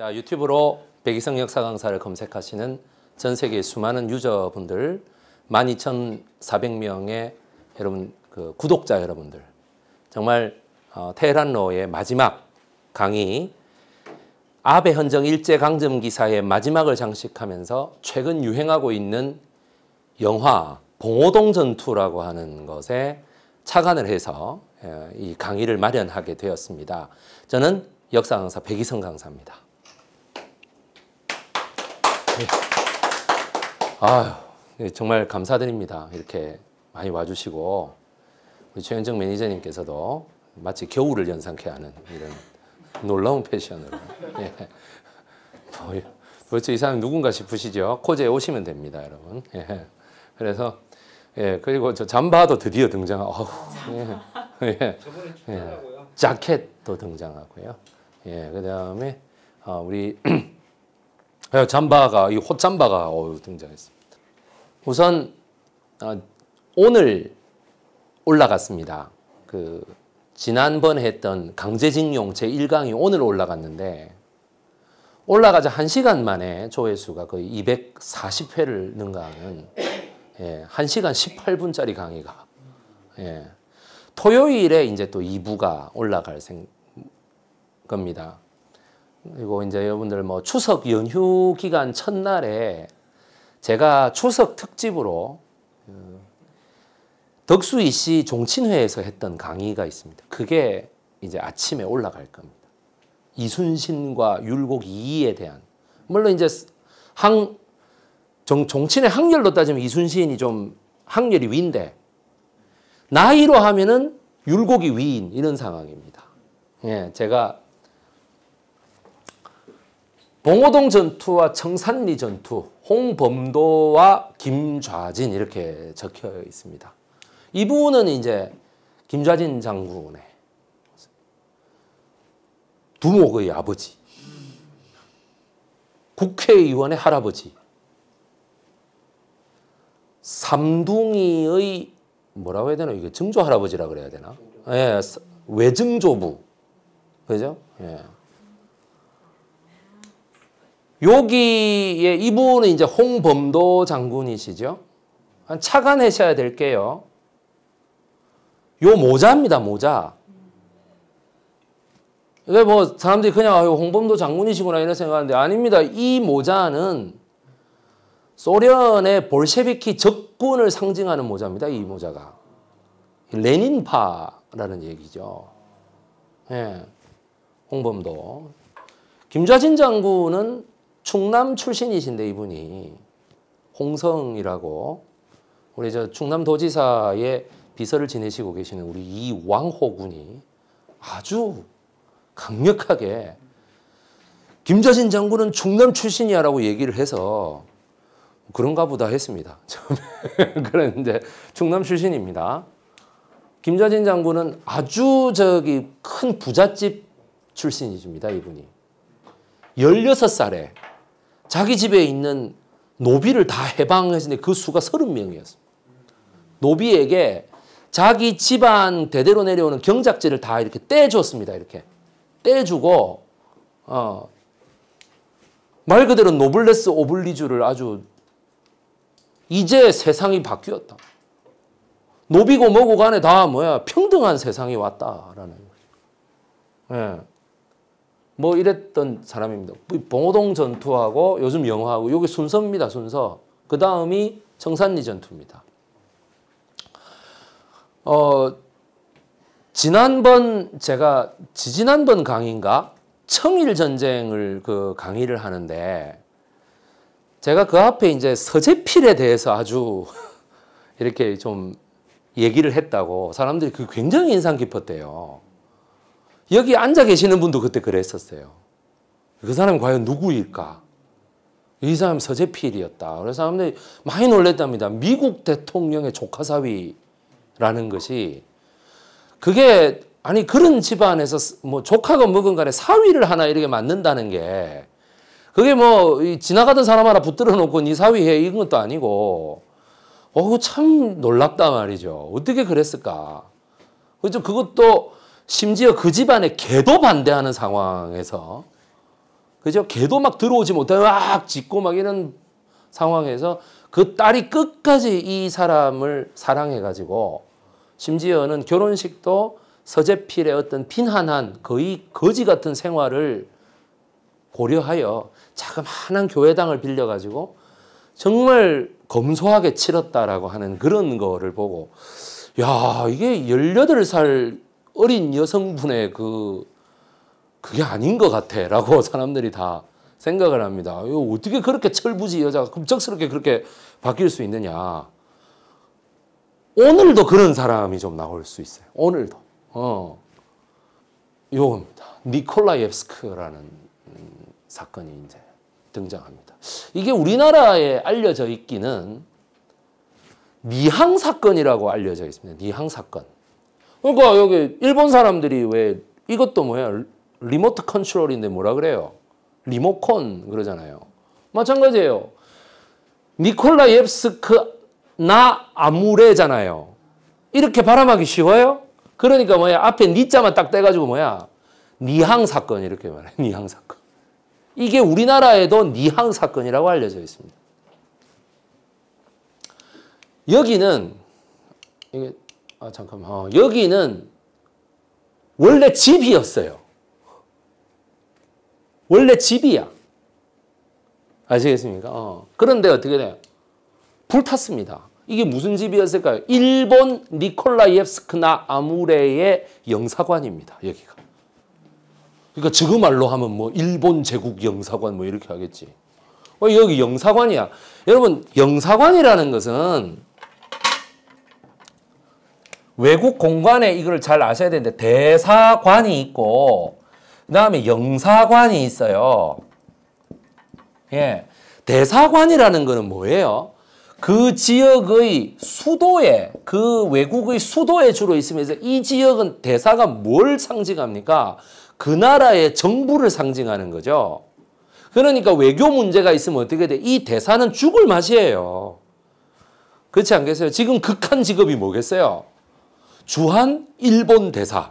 자, 유튜브로 백이성 역사 강사를 검색하시는 전 세계 수많은 유저분들 12,400명의 여러분 그 구독자 여러분들 정말 어, 테헤란로의 마지막 강의 아베 헌정 일제 강점 기사의 마지막을 장식하면서 최근 유행하고 있는 영화 봉오동 전투라고 하는 것에 착안을 해서 예, 이 강의를 마련하게 되었습니다. 저는 역사 강사 백이성 강사입니다. 아 정말 감사드립니다. 이렇게 많이 와주시고 우리 최현정 매니저님께서도 마치 겨울을 연상케 하는 이런 놀라운 패션으로 예. 도대체 뭐, 이 사람 누군가 싶으시죠? 코제에 오시면 됩니다, 여러분. 예. 그래서 예 그리고 저 잠바도 드디어 등장. 하우 예. 예. 예. 자켓도 등장하고요. 예 그다음에 어, 우리 아, 잠바가 이 호잠바가 어, 등장했습니다. 우선 아, 오늘 올라갔습니다. 그 지난번 했던 강제징용 제 1강이 오늘 올라갔는데 올라가자 1시간 만에 조회수가 거의 240회를 능가하는 예, 1시간 18분짜리 강의가 예. 토요일에 이제 또 2부가 올라갈 생, 겁니다. 그리고 이제 여러분들 뭐 추석 연휴 기간 첫날에 제가 추석 특집으로 그, 덕수이 씨 종친회에서 했던 강의가 있습니다. 그게 이제 아침에 올라갈 겁니다. 이순신과 율곡 이이에 대한 물론 이제 항 종, 종친의 학렬로 따지면 이순신이 좀 학렬이 위인데 나이로 하면은 율곡이 위인 이런 상황입니다. 예, 제가 봉오동 전투와 청산리 전투, 홍범도와 김좌진 이렇게 적혀 있습니다. 이 부분은 이제 김좌진 장군의 두목의 아버지, 국회의원의 할아버지, 삼둥이의 뭐라고 해야 되나 이게 증조 할아버지라 그래야 되나? 예, 외증조부 그죠? 예. 여기에 이분은 이제 홍범도 장군이시죠. 한 착안하셔야 될게요. 요 모자입니다, 모자. 근데 뭐 사람들이 그냥 홍범도 장군이시구나 이런 생각하는데 아닙니다. 이 모자는 소련의 볼셰비키 적군을 상징하는 모자입니다. 이 모자가. 레닌파라는 얘기죠. 예. 홍범도. 김좌진 장군은 충남 출신이신데 이분이 홍성이라고 우리 저 충남도지사의 비서를 지내시고 계시는 우리 이왕호 군이 아주 강력하게 김자진 장군은 충남 출신이야라고 얘기를 해서 그런가 보다 했습니다. 처음에 그랬는데 충남 출신입니다. 김자진 장군은 아주 저기 큰 부잣집 출신이십니다. 이분이 16살에 자기 집에 있는 노비를 다 해방했는데 그 수가 30명이었습니다. 노비에게 자기 집안 대대로 내려오는 경작지를 다 이렇게 떼줬습니다. 이렇게 떼주고 어, 말 그대로 노블레스 오블리주를 아주 이제 세상이 바뀌었다. 노비고 뭐고 간에 다 뭐야 평등한 세상이 왔다라는 거죠. 예. 뭐 이랬던 사람입니다. 봉오동 전투하고 요즘 영화하고 요게 순서입니다. 순서. 그 다음이 청산리 전투입니다. 어, 지난번 제가 지지난번 강인가 청일 전쟁을 그 강의를 하는데 제가 그 앞에 이제 서재필에 대해서 아주 이렇게 좀 얘기를 했다고 사람들이 그 굉장히 인상 깊었대요. 여기 앉아 계시는 분도 그때 그랬었어요. 그 사람이 과연 누구일까? 이 사람 서재필이었다. 그래서 사람들이 많이 놀랬답니다. 미국 대통령의 조카사위라는 것이 그게 아니 그런 집안에서 뭐 조카가 먹은 간에 사위를 하나 이렇게 만든다는 게 그게 뭐 지나가던 사람 하나 붙들어 놓고 니 네 사위해 이런 것도 아니고 어우 참 놀랍다 말이죠. 어떻게 그랬을까? 그죠 그것도 심지어 그 집안에 개도 반대하는 상황에서 그죠? 개도 막 들어오지 못해막 짖고 막 이런 상황에서 그 딸이 끝까지 이 사람을 사랑해가지고 심지어는 결혼식도 서재필의 어떤 빈한한 거의 거지 같은 생활을 고려하여 자그마한 교회당을 빌려가지고 정말 검소하게 치렀다라고 하는 그런 거를 보고 야 이게 18살 어린 여성분의 그 그게 아닌 것 같아라고 사람들이 다 생각을 합니다. 어떻게 그렇게 철부지 여자가 급작스럽게 그렇게 바뀔 수 있느냐. 오늘도 그런 사람이 좀 나올 수 있어요. 오늘도. 어. 요겁니다. 니콜라이스크라는 사건이 이제 등장합니다. 이게 우리나라에 알려져 있기는 니항 사건이라고 알려져 있습니다. 니항 사건. 그러니까 여기 일본 사람들이 왜 이것도 뭐야 리모트 컨트롤인데 뭐라 그래요? 리모컨 그러잖아요. 마찬가지예요. 니콜라 옙스크 나 아무레잖아요. 이렇게 바람하기 쉬워요? 그러니까 뭐야 앞에 니자만 딱 떼가지고 뭐야 니항 사건 이렇게 말해 니항 사건. 이게 우리나라에도 니항 사건이라고 알려져 있습니다. 여기는 이게 아 잠깐만 어, 여기는 원래 집이었어요. 원래 집이야. 아시겠습니까? 어. 그런데 어떻게 돼요? 불탔습니다. 이게 무슨 집이었을까요? 일본 니콜라이프스크나 아무레의 영사관입니다. 여기가. 그러니까 지금말로 하면 뭐 일본 제국 영사관 뭐 이렇게 하겠지. 어, 여기 영사관이야. 여러분 영사관이라는 것은 외국 공관에 이걸 잘 아셔야 되는데 대사관이 있고 그 다음에 영사관이 있어요. 예, 대사관이라는 거는 뭐예요? 그 지역의 수도에 그 외국의 수도에 주로 있으면서 이 지역은 대사가 뭘 상징합니까? 그 나라의 정부를 상징하는 거죠. 그러니까 외교 문제가 있으면 어떻게 돼? 이 대사는 죽을 맛이에요. 그렇지 않겠어요? 지금 극한 직업이 뭐겠어요? 주한 일본 대사.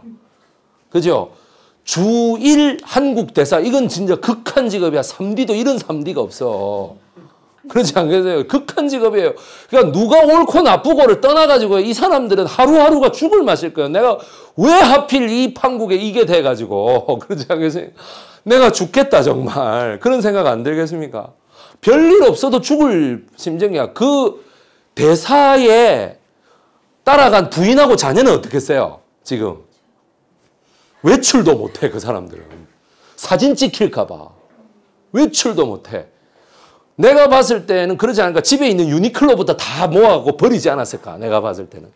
그죠? 주일 한국 대사. 이건 진짜 극한 직업이야. 3D도 이런 3D가 없어. 그렇지 않겠어요? 극한 직업이에요. 그러니까 누가 옳고 나쁘고를 떠나가지고 이 사람들은 하루하루가 죽을 맛일 거예요. 내가 왜 하필 이 판국에 이게 돼가지고. 그렇지 않겠어요? 내가 죽겠다, 정말. 그런 생각 안 들겠습니까? 별일 없어도 죽을 심정이야. 그 대사의 따라간 부인하고 자녀는 어떻겠어요? 지금 외출도 못해 그 사람들은 사진 찍힐까봐 외출도 못해 내가 봤을 때는 그러지 않을까 집에 있는 유니클로보다 다 모아고 버리지 않았을까 내가 봤을 때는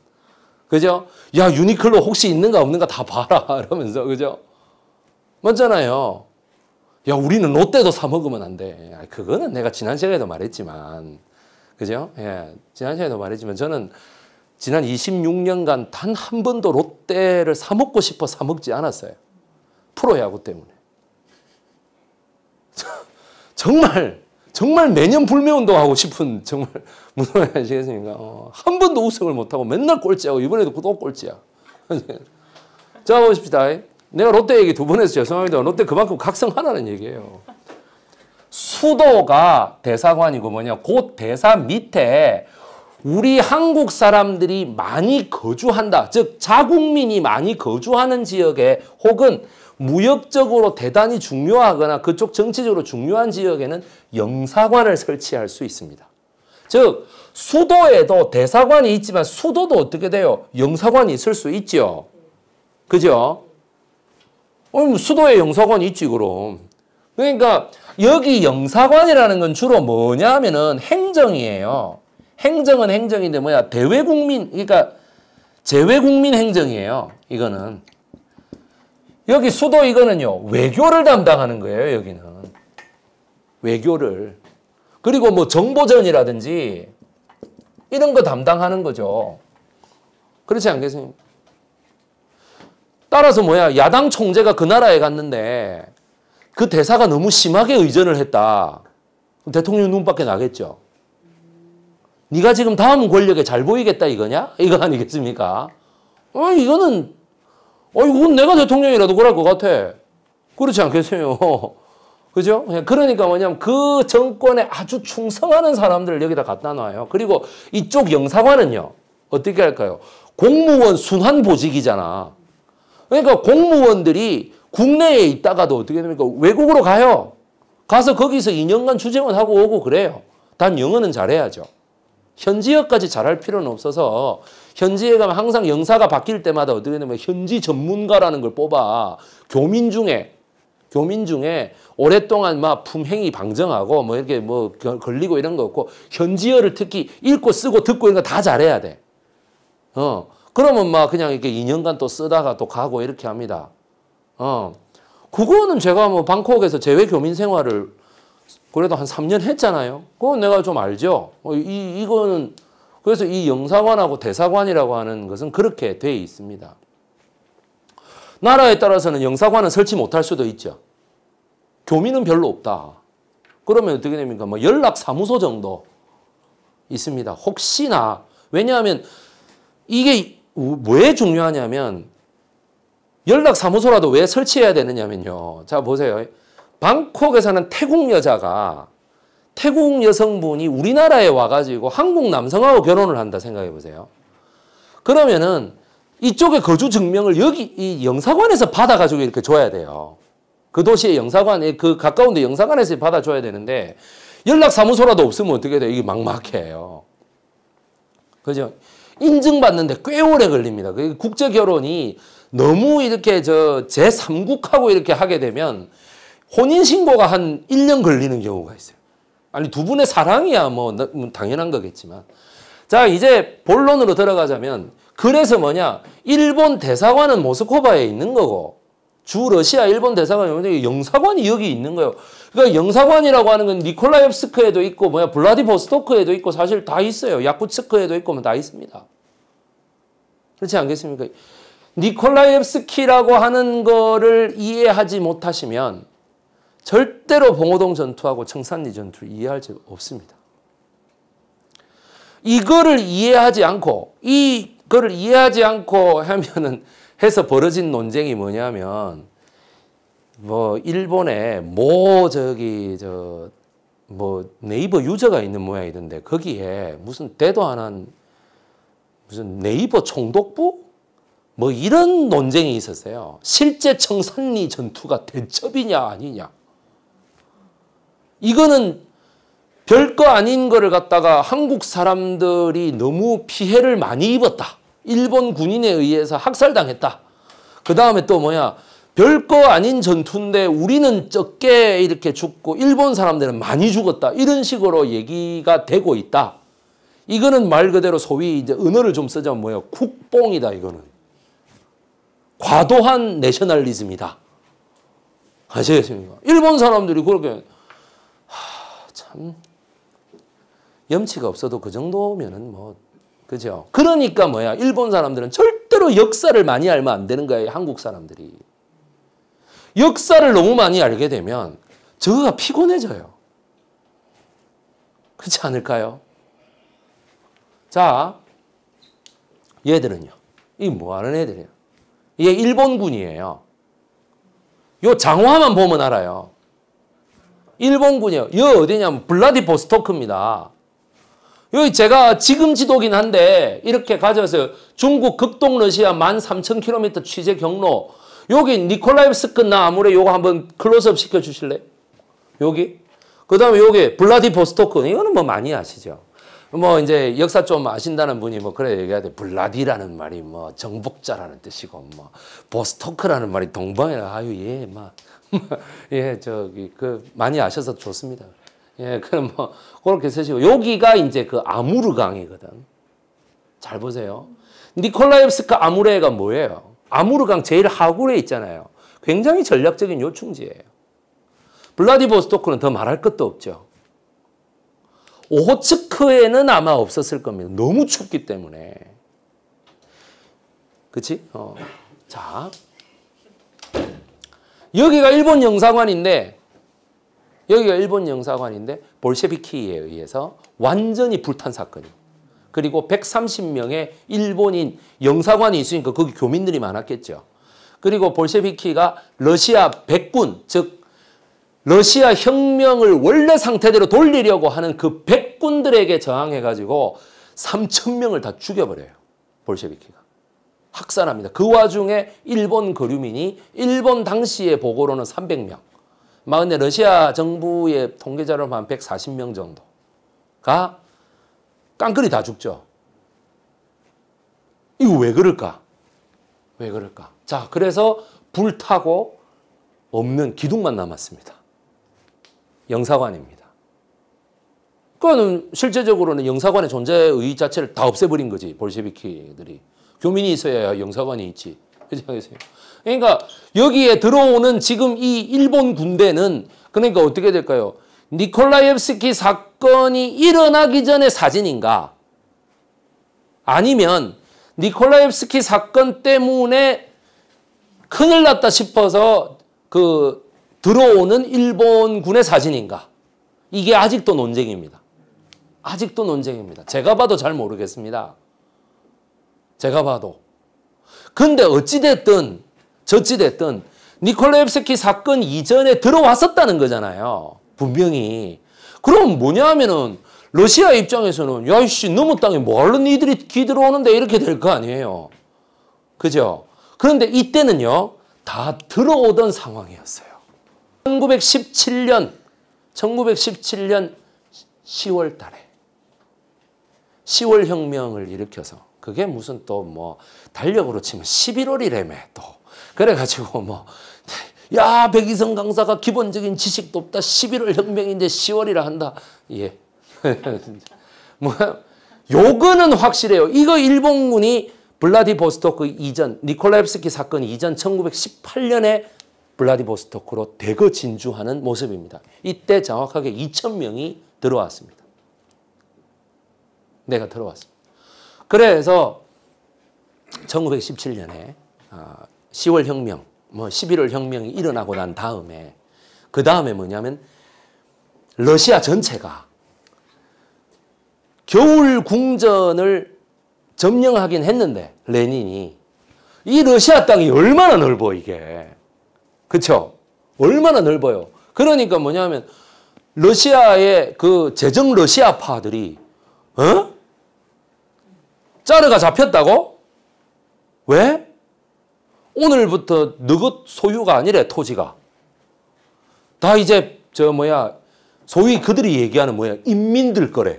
그죠? 야 유니클로 혹시 있는가 없는가 다 봐라 이러면서 그죠? 맞잖아요 야 우리는 롯데도 사 먹으면 안돼 아, 그거는 내가 지난 시간에도 말했지만 그죠? 예 지난 시간에도 말했지만 저는 지난 26년간 단 한 번도 롯데를 사 먹고 싶어 사 먹지 않았어요. 프로야구 때문에. 정말 정말 매년 불매운동하고 싶은 정말 무슨 말 아시겠습니까? 어, 한 번도 우승을 못하고 맨날 꼴찌하고 이번에도 또 꼴찌야. 자 보십시다. 내가 롯데 얘기 두번 해서 죄송합니다. 롯데 그만큼 각성하라는 얘기예요. 수도가 대사관이고 뭐냐 곧 대사 밑에 우리 한국 사람들이 많이 거주한다. 즉 자국민이 많이 거주하는 지역에 혹은 무역적으로 대단히 중요하거나 그쪽 정치적으로 중요한 지역에는 영사관을 설치할 수 있습니다. 즉 수도에도 대사관이 있지만 수도도 어떻게 돼요? 영사관이 있을 수 있죠. 그죠? 어, 뭐 수도에 영사관이 있지 그럼. 그러니까 여기 영사관이라는 건 주로 뭐냐 면은 행정이에요. 행정은 행정인데 뭐야 대외국민 그러니까 재외국민 행정이에요. 이거는 여기 수도 이거는요 외교를 담당하는 거예요. 여기는 외교를 그리고 뭐 정보전이라든지 이런 거 담당하는 거죠. 그렇지 않겠습니까? 따라서 뭐야 야당 총재가 그 나라에 갔는데 그 대사가 너무 심하게 의전을 했다. 대통령 눈밖에 나겠죠. 네가 지금 다음 권력에 잘 보이겠다 이거냐? 이거 아니겠습니까? 어, 이거는 어, 이건 내가 대통령이라도 그럴 것 같아. 그렇지 않겠어요? 그죠? 예, 그러니까 뭐냐면 그 정권에 아주 충성하는 사람들을 여기다 갖다 놔요. 그리고 이쪽 영사관은요. 어떻게 할까요? 공무원 순환 보직이잖아. 그러니까 공무원들이 국내에 있다가도 어떻게 됩니까? 외국으로 가요. 가서 거기서 2년간 주재원하고 오고 그래요. 단 영어는 잘해야죠. 현지어까지 잘할 필요는 없어서 현지에 가면 항상 영사가 바뀔 때마다 어떻게 되냐면 현지 전문가라는 걸 뽑아 교민 중에 교민 중에 오랫동안 막 품행이 방정하고 뭐 이렇게 뭐 걸리고 이런 거 없고 현지어를 특히 읽고 쓰고 듣고 이런 거 다 잘해야 돼. 어 그러면 막 그냥 이렇게 2년간 또 쓰다가 또 가고 이렇게 합니다. 어 그거는 제가 뭐 방콕에서 재외 교민 생활을 그래도 한 3년 했잖아요. 그건 내가 좀 알죠. 어, 이, 이거는, 그래서 이 영사관하고 대사관이라고 하는 것은 그렇게 돼 있습니다. 나라에 따라서는 영사관은 설치 못할 수도 있죠. 교민은 별로 없다. 그러면 어떻게 됩니까? 뭐 연락사무소 정도 있습니다. 혹시나, 왜냐하면 이게 왜 중요하냐면 연락사무소라도 왜 설치해야 되느냐면요. 자, 보세요. 방콕에 사는 태국 여자가 태국 여성분이 우리나라에 와가지고 한국 남성하고 결혼을 한다 생각해 보세요. 그러면은 이쪽에 거주 증명을 여기 이 영사관에서 받아가지고 이렇게 줘야 돼요. 그 도시의 영사관, 그 가까운데 영사관에서 받아줘야 되는데 연락사무소라도 없으면 어떻게 돼요? 이게 막막해요. 그죠? 인증받는데 꽤 오래 걸립니다. 그 국제결혼이 너무 이렇게 저 제3국하고 이렇게 하게 되면 혼인신고가 한 1년 걸리는 경우가 있어요. 아니 두 분의 사랑이야 뭐, 뭐 당연한 거겠지만 자 이제 본론으로 들어가자면 그래서 뭐냐 일본 대사관은 모스코바에 있는 거고 주 러시아 일본 대사관이 영사관이 여기 있는 거예요. 그러니까 영사관이라고 하는 건니콜라이스크에도 있고 뭐야 블라디보스토크에도 있고 사실 다 있어요. 야쿠츠크에도 있고 뭐 다 있습니다. 그렇지 않겠습니까? 니콜라이스키라고 하는 거를 이해하지 못하시면 절대로 봉오동 전투하고 청산리 전투를 이해할 수 없습니다. 이거를 이해하지 않고 이거를 이해하지 않고 하면은 해서 벌어진 논쟁이 뭐냐면 뭐 일본의 모 저기 저 뭐 네이버 유저가 있는 모양이던데 거기에 무슨 대도 안한 무슨 네이버 총독부 뭐 이런 논쟁이 있었어요. 실제 청산리 전투가 대첩이냐 아니냐. 이거는 별거 아닌 거를 갖다가 한국 사람들이 너무 피해를 많이 입었다. 일본 군인에 의해서 학살당했다. 그 다음에 또 뭐야. 별거 아닌 전투인데 우리는 적게 이렇게 죽고 일본 사람들은 많이 죽었다. 이런 식으로 얘기가 되고 있다. 이거는 말 그대로 소위 이제 은어를좀 쓰자면 뭐야요 국뽕이다 이거는. 과도한 내셔널리즘이다. 아시겠습니까? 일본 사람들이 그렇게 참 염치가 없어도 그 정도면은 뭐 그죠? 그러니까 뭐야 일본 사람들은 절대로 역사를 많이 알면 안 되는 거예요 한국 사람들이 역사를 너무 많이 알게 되면 저거가 피곤해져요 그렇지 않을까요? 자 얘들은요 이 뭐하는 애들이에요? 얘 일본군이에요 요 장화만 보면 알아요 일본군이요여 어디냐면 블라디보스토크입니다. 여기 제가 지금 지도긴 한데 이렇게 가져왔어요. 중국 극동 러시아 13,000km 취재 경로 여기 니콜라이스크 나무래 요거 한번 클로즈업 시켜주실래 여기 그 다음에 여기 블라디보스토크 이거는 뭐 많이 아시죠? 뭐 이제 역사 좀 아신다는 분이 뭐 그래 얘기해야 돼. 블라디라는 말이 뭐 정복자라는 뜻이고 뭐 보스토크라는 말이 동방이라 아유 예막예 예, 저기 그 많이 아셔서 좋습니다. 예 그럼 뭐 그렇게 쓰시고 여기가 이제 그 아무르 강이거든. 잘 보세요. 니콜라이프스크 아무레가 뭐예요? 아무르 강 제일 하구에 있잖아요. 굉장히 전략적인 요충지예요. 블라디보스토크는 더 말할 것도 없죠. 오호츠크에는 아마 없었을 겁니다. 너무 춥기 때문에. 그치? 어. 자. 여기가 일본 영사관인데, 여기가 일본 영사관인데, 볼셰비키에 의해서 완전히 불탄 사건이 그리고 130명의 일본인 영사관이 있으니까 거기 교민들이 많았겠죠. 그리고 볼셰비키가 러시아 백군, 즉 러시아 혁명을 원래 상태대로 돌리려고 하는 그 백군들에게 저항해가지고 3천명을 다 죽여버려요. 볼셰비키가. 학살합니다. 그 와중에 일본 거류민이 일본 당시의 보고로는 300명. 막 근데 러시아 정부의 통계자로 한 140명 정도가 깡그리 다 죽죠. 이거 왜 그럴까? 왜 그럴까? 자, 그래서 불타고 없는 기둥만 남았습니다. 영사관입니다. 그거는 실제적으로는 영사관의 존재의 자체를 다 없애버린 거지 볼셰비키들이. 교민이 있어야 영사관이 있지. 그러니까 여기에 들어오는 지금 이 일본 군대는 그러니까 어떻게 될까요? 니콜라이 e 스키 사건이 일어나기 전의 사진인가? 아니면 니콜라이 e 스키 사건 때문에 큰일 났다 싶어서 그 들어오는 일본군의 사진인가? 이게 아직도 논쟁입니다. 아직도 논쟁입니다. 제가 봐도 잘 모르겠습니다. 제가 봐도. 근데 어찌됐든 저찌됐든 니콜라엡스키 사건 이전에 들어왔었다는 거잖아요. 분명히. 그럼 뭐냐 하면은 러시아 입장에서는 야이씨 너무 땅에 뭘로 이들이 기들어오는데 이렇게 될 거 아니에요. 그죠? 그런데 이때는요. 다 들어오던 상황이었어요. 1917년 1917년 10월 달에 10월 혁명을 일으켜서 그게 무슨 또 뭐 달력으로 치면 11월이래매 또 그래가지고 뭐야 백이성 강사가 기본적인 지식도 없다 11월 혁명인데 10월이라 한다 예 뭐, 요거는 확실해요 이거 일본군이 블라디보스토크 이전 니콜라이프스키 사건 이전 1918년에 블라디보스토크로 대거 진주하는 모습입니다. 이때 정확하게 2,000명이 들어왔습니다. 내가 들어왔습니다. 그래서 1917년에 10월 아, 혁명, 뭐 11월 혁명이 일어나고 난 다음에 그 다음에 뭐냐면 러시아 전체가 겨울 궁전을 점령하긴 했는데 레닌이 이 러시아 땅이 얼마나 넓어 이게 그렇죠? 얼마나 넓어요. 그러니까 뭐냐면 러시아의 그 재정 러시아파들이 어? 짜르가 잡혔다고? 왜? 오늘부터 너것 소유가 아니래 토지가. 다 이제 저 뭐야 소위 그들이 얘기하는 뭐야 인민들 거래.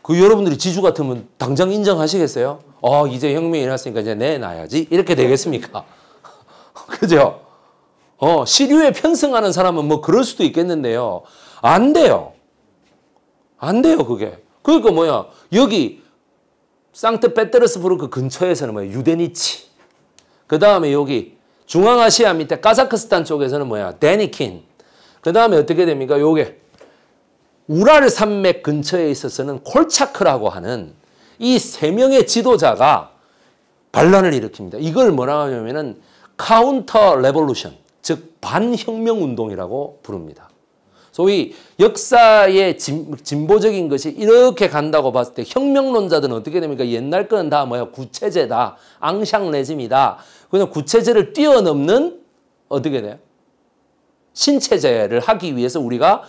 그 여러분들이 지주 같으면 당장 인정하시겠어요? 어 이제 혁명이 일어났으니까 이제 내놔야지 이렇게 되겠습니까? 그죠? 어, 시류에 편승하는 사람은 뭐 그럴 수도 있겠는데요. 안 돼요. 안 돼요, 그게. 그러니까 뭐야. 여기 상트 페테르스부르크 근처에서는 뭐야. 유데니치. 그 다음에 여기 중앙아시아 밑에 카자크스탄 쪽에서는 뭐야. 데니킨. 그 다음에 어떻게 됩니까? 요게 우랄 산맥 근처에 있어서는 콜차크라고 하는 이 세 명의 지도자가 반란을 일으킵니다. 이걸 뭐라 고 하냐면은 카운터 레볼루션. 즉 반혁명 운동이라고 부릅니다. 소위 역사의 진, 보적인 것이 이렇게 간다고 봤을 때 혁명론자들은 어떻게 됩니까? 옛날 거는 다 뭐야? 구체제다. 앙샹레짐이다. 그냥 구체제를 뛰어넘는 어떻게 돼요? 신체제를 하기 위해서 우리가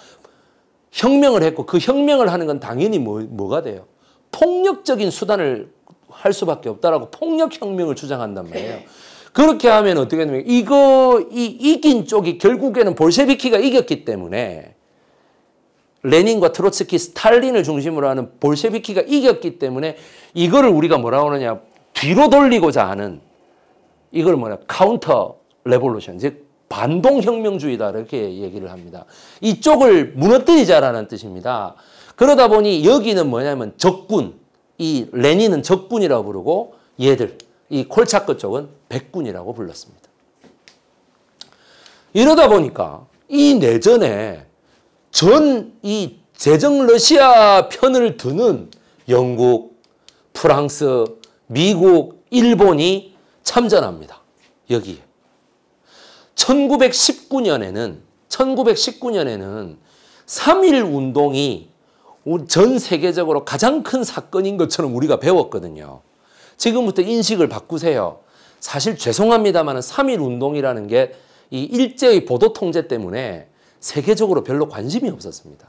혁명을 했고 그 혁명을 하는 건 당연히 뭐, 뭐가 돼요? 폭력적인 수단을 할 수밖에 없다라고 폭력혁명을 주장한단 말이에요. 그렇게 하면 어떻게 됩니까? 이거, 이 이긴 쪽이 결국에는 볼셰비키가 이겼기 때문에 레닌과 트로츠키, 스탈린을 중심으로 하는 볼셰비키가 이겼기 때문에 이거를 우리가 뭐라고 하냐 뒤로 돌리고자 하는 이걸 뭐냐 카운터 레볼루션 즉 반동혁명주의다 이렇게 얘기를 합니다. 이쪽을 무너뜨리자라는 뜻입니다. 그러다 보니 여기는 뭐냐면 적군 이 레닌은 적군이라고 부르고 얘들 이 콜차크 쪽은 백군이라고 불렀습니다. 이러다 보니까 이 내전에 전 이 제정 러시아 편을 드는 영국, 프랑스, 미국, 일본이 참전합니다. 여기에. 1919년에는 1919년에는 3일 운동이 전 세계적으로 가장 큰 사건인 것처럼 우리가 배웠거든요. 지금부터 인식을 바꾸세요. 사실 죄송합니다만 3.1 운동이라는 게 이 일제의 보도 통제 때문에 세계적으로 별로 관심이 없었습니다.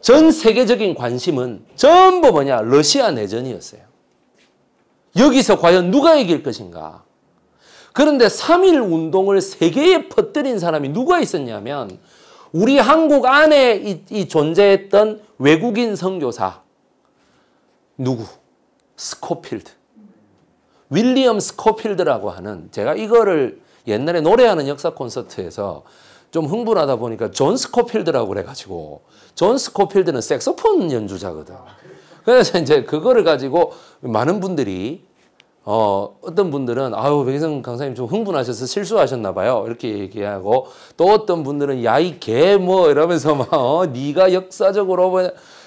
전 세계적인 관심은 전부 뭐냐? 러시아 내전이었어요. 여기서 과연 누가 이길 것인가? 그런데 3.1 운동을 세계에 퍼뜨린 사람이 누가 있었냐면 우리 한국 안에 이, 이 존재했던 외국인 선교사 누구? 스코필드. 윌리엄 스코필드라고 하는 제가 이거를 옛날에 노래하는 역사 콘서트에서 좀 흥분하다 보니까 존 스코필드라고 그래가지고 존 스코필드는 색소폰 연주자거든. 그래서 이제 그거를 가지고 많은 분들이 어, 어떤 분들은 아유 백희성 강사님 좀 흥분하셔서 실수하셨나 봐요 이렇게 얘기하고 또 어떤 분들은 야이 개 뭐 이러면서 막 어, 네가 역사적으로 뭐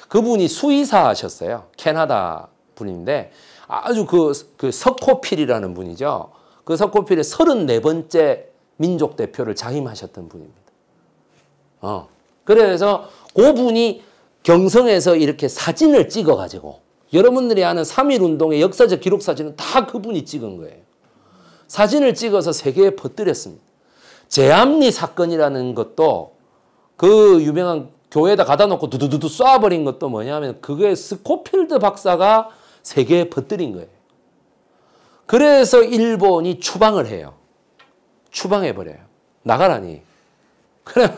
그분이 수의사 하셨어요 캐나다 분인데 아주 그, 그 석호필이라는 분이죠. 그 석호필의 34번째 민족 대표를 자임하셨던 분입니다. 어. 그래서 그 분이 경성에서 이렇게 사진을 찍어가지고 여러분들이 아는 3.1 운동의 역사적 기록 사진은 다 그분이 찍은 거예요. 사진을 찍어서 세계에 퍼뜨렸습니다. 제암리 사건이라는 것도 그 유명한 교회에다 가다 놓고 두두두두 쏴버린 것도 뭐냐면 그게 스코필드 박사가 세계에 퍼뜨린 거예요. 그래서 일본이 추방을 해요. 추방해버려요. 나가라니. 그러면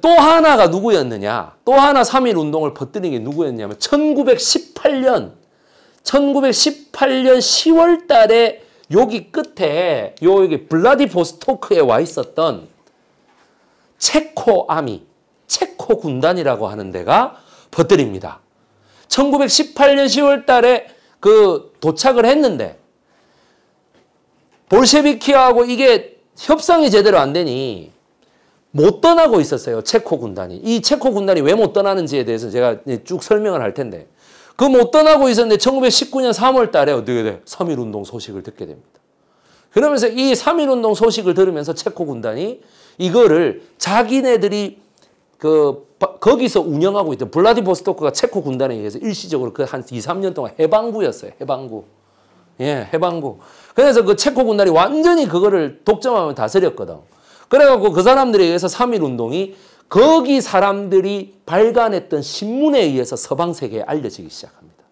또 하나가 누구였느냐? 또 하나 3일 운동을 퍼뜨린 게 누구였냐면 1918년 1918년 10월 달에 여기 끝에 여기 블라디보스토크에 와 있었던 체코 아미, 체코 군단이라고 하는 데가 퍼뜨립니다. 1918년 10월 달에 그 도착을 했는데 볼셰비키하고 이게 협상이 제대로 안 되니 못 떠나고 있었어요. 체코 군단이. 이 체코 군단이 왜 못 떠나는지에 대해서 제가 쭉 설명을 할 텐데 그 못 떠나고 있었는데 1919년 3월 달에 어떻게 돼? 3.1운동 소식을 듣게 됩니다. 그러면서 이 3.1운동 소식을 들으면서 체코 군단이 이거를 자기네들이 그 거기서 운영하고 있던 블라디보스토크가 체코 군단에 의해서 일시적으로 그 한 2, 3년 동안 해방구였어요. 해방구. 예, 해방구. 그래서 그 체코 군단이 완전히 그거를 독점하면 다스렸거든. 그래갖고 그 사람들에 의해서 3.1 운동이 거기 사람들이 발간했던 신문에 의해서 서방 세계에 알려지기 시작합니다.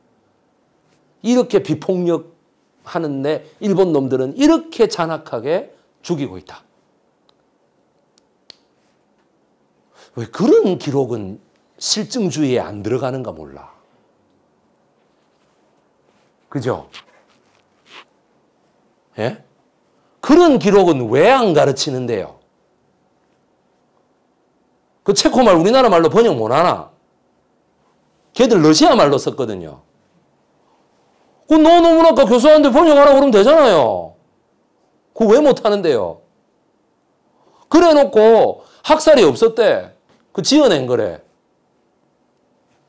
이렇게 비폭력하는데 일본 놈들은 이렇게 잔악하게 죽이고 있다. 왜 그런 기록은 실증주의에 안 들어가는가 몰라. 그죠? 예? 그런 기록은 왜 안 가르치는데요? 그 체코 말 우리나라 말로 번역 못 하나? 걔들 러시아 말로 썼거든요. 그 노노문학과 교수한테 번역하라 그러면 되잖아요. 그왜못 하는데요? 그래 놓고 학살이 없었대. 그 지어낸 거래.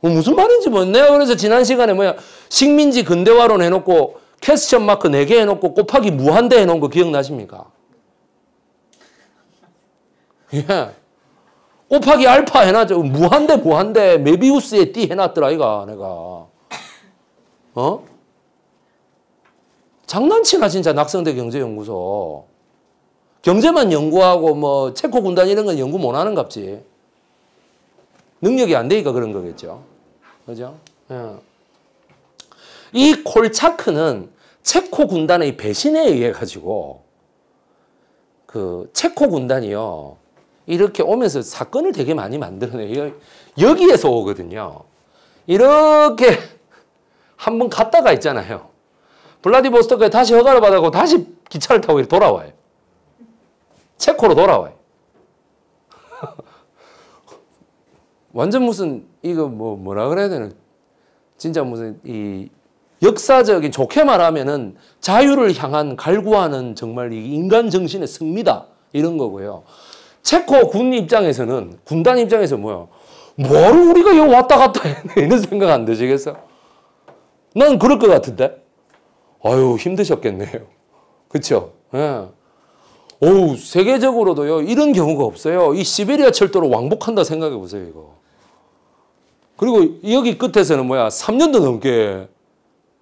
뭐 무슨 말인지 뭐 내가 그래서 지난 시간에 뭐야 식민지 근대화론 해놓고 캐스천 마크 4개 해놓고 곱하기 무한대 해놓은 거 기억나십니까? 예. 곱하기 알파 해놨죠. 무한대 무한대 메비우스의 띠 해놨더라 이가 내가. 어? 장난치나 진짜 낙성대 경제연구소. 경제만 연구하고 뭐 체코 군단 이런 건 연구 못하는 갑지. 능력이 안 되니까 그런 거겠죠. 그죠? 예. 이 콜차크는 체코 군단의 배신에 의해 가지고 그 체코 군단이요. 이렇게 오면서 사건을 되게 많이 만들어내요. 여기에서 오거든요. 이렇게 한번 갔다가 있잖아요. 블라디보스토크에 다시 허가를 받아고 다시 기차를 타고 돌아와요. 체코로 돌아와요. 완전 무슨 이거 뭐 뭐라 그래야 되나 진짜 무슨 이 역사적인 좋게 말하면은 자유를 향한 갈구하는 정말 이 인간 정신의 승리다 이런 거고요. 체코 군 입장에서는 군단 입장에서 뭐야? 뭐로 우리가 여기 왔다 갔다 했네 이런 생각 안 드시겠어? 난 그럴 것 같은데. 아유 힘드셨겠네요. 그렇죠? 예. 오 세계적으로도요 이런 경우가 없어요. 이 시베리아 철도를 왕복한다 생각해 보세요 이거. 그리고 여기 끝에서는 뭐야 3년도 넘게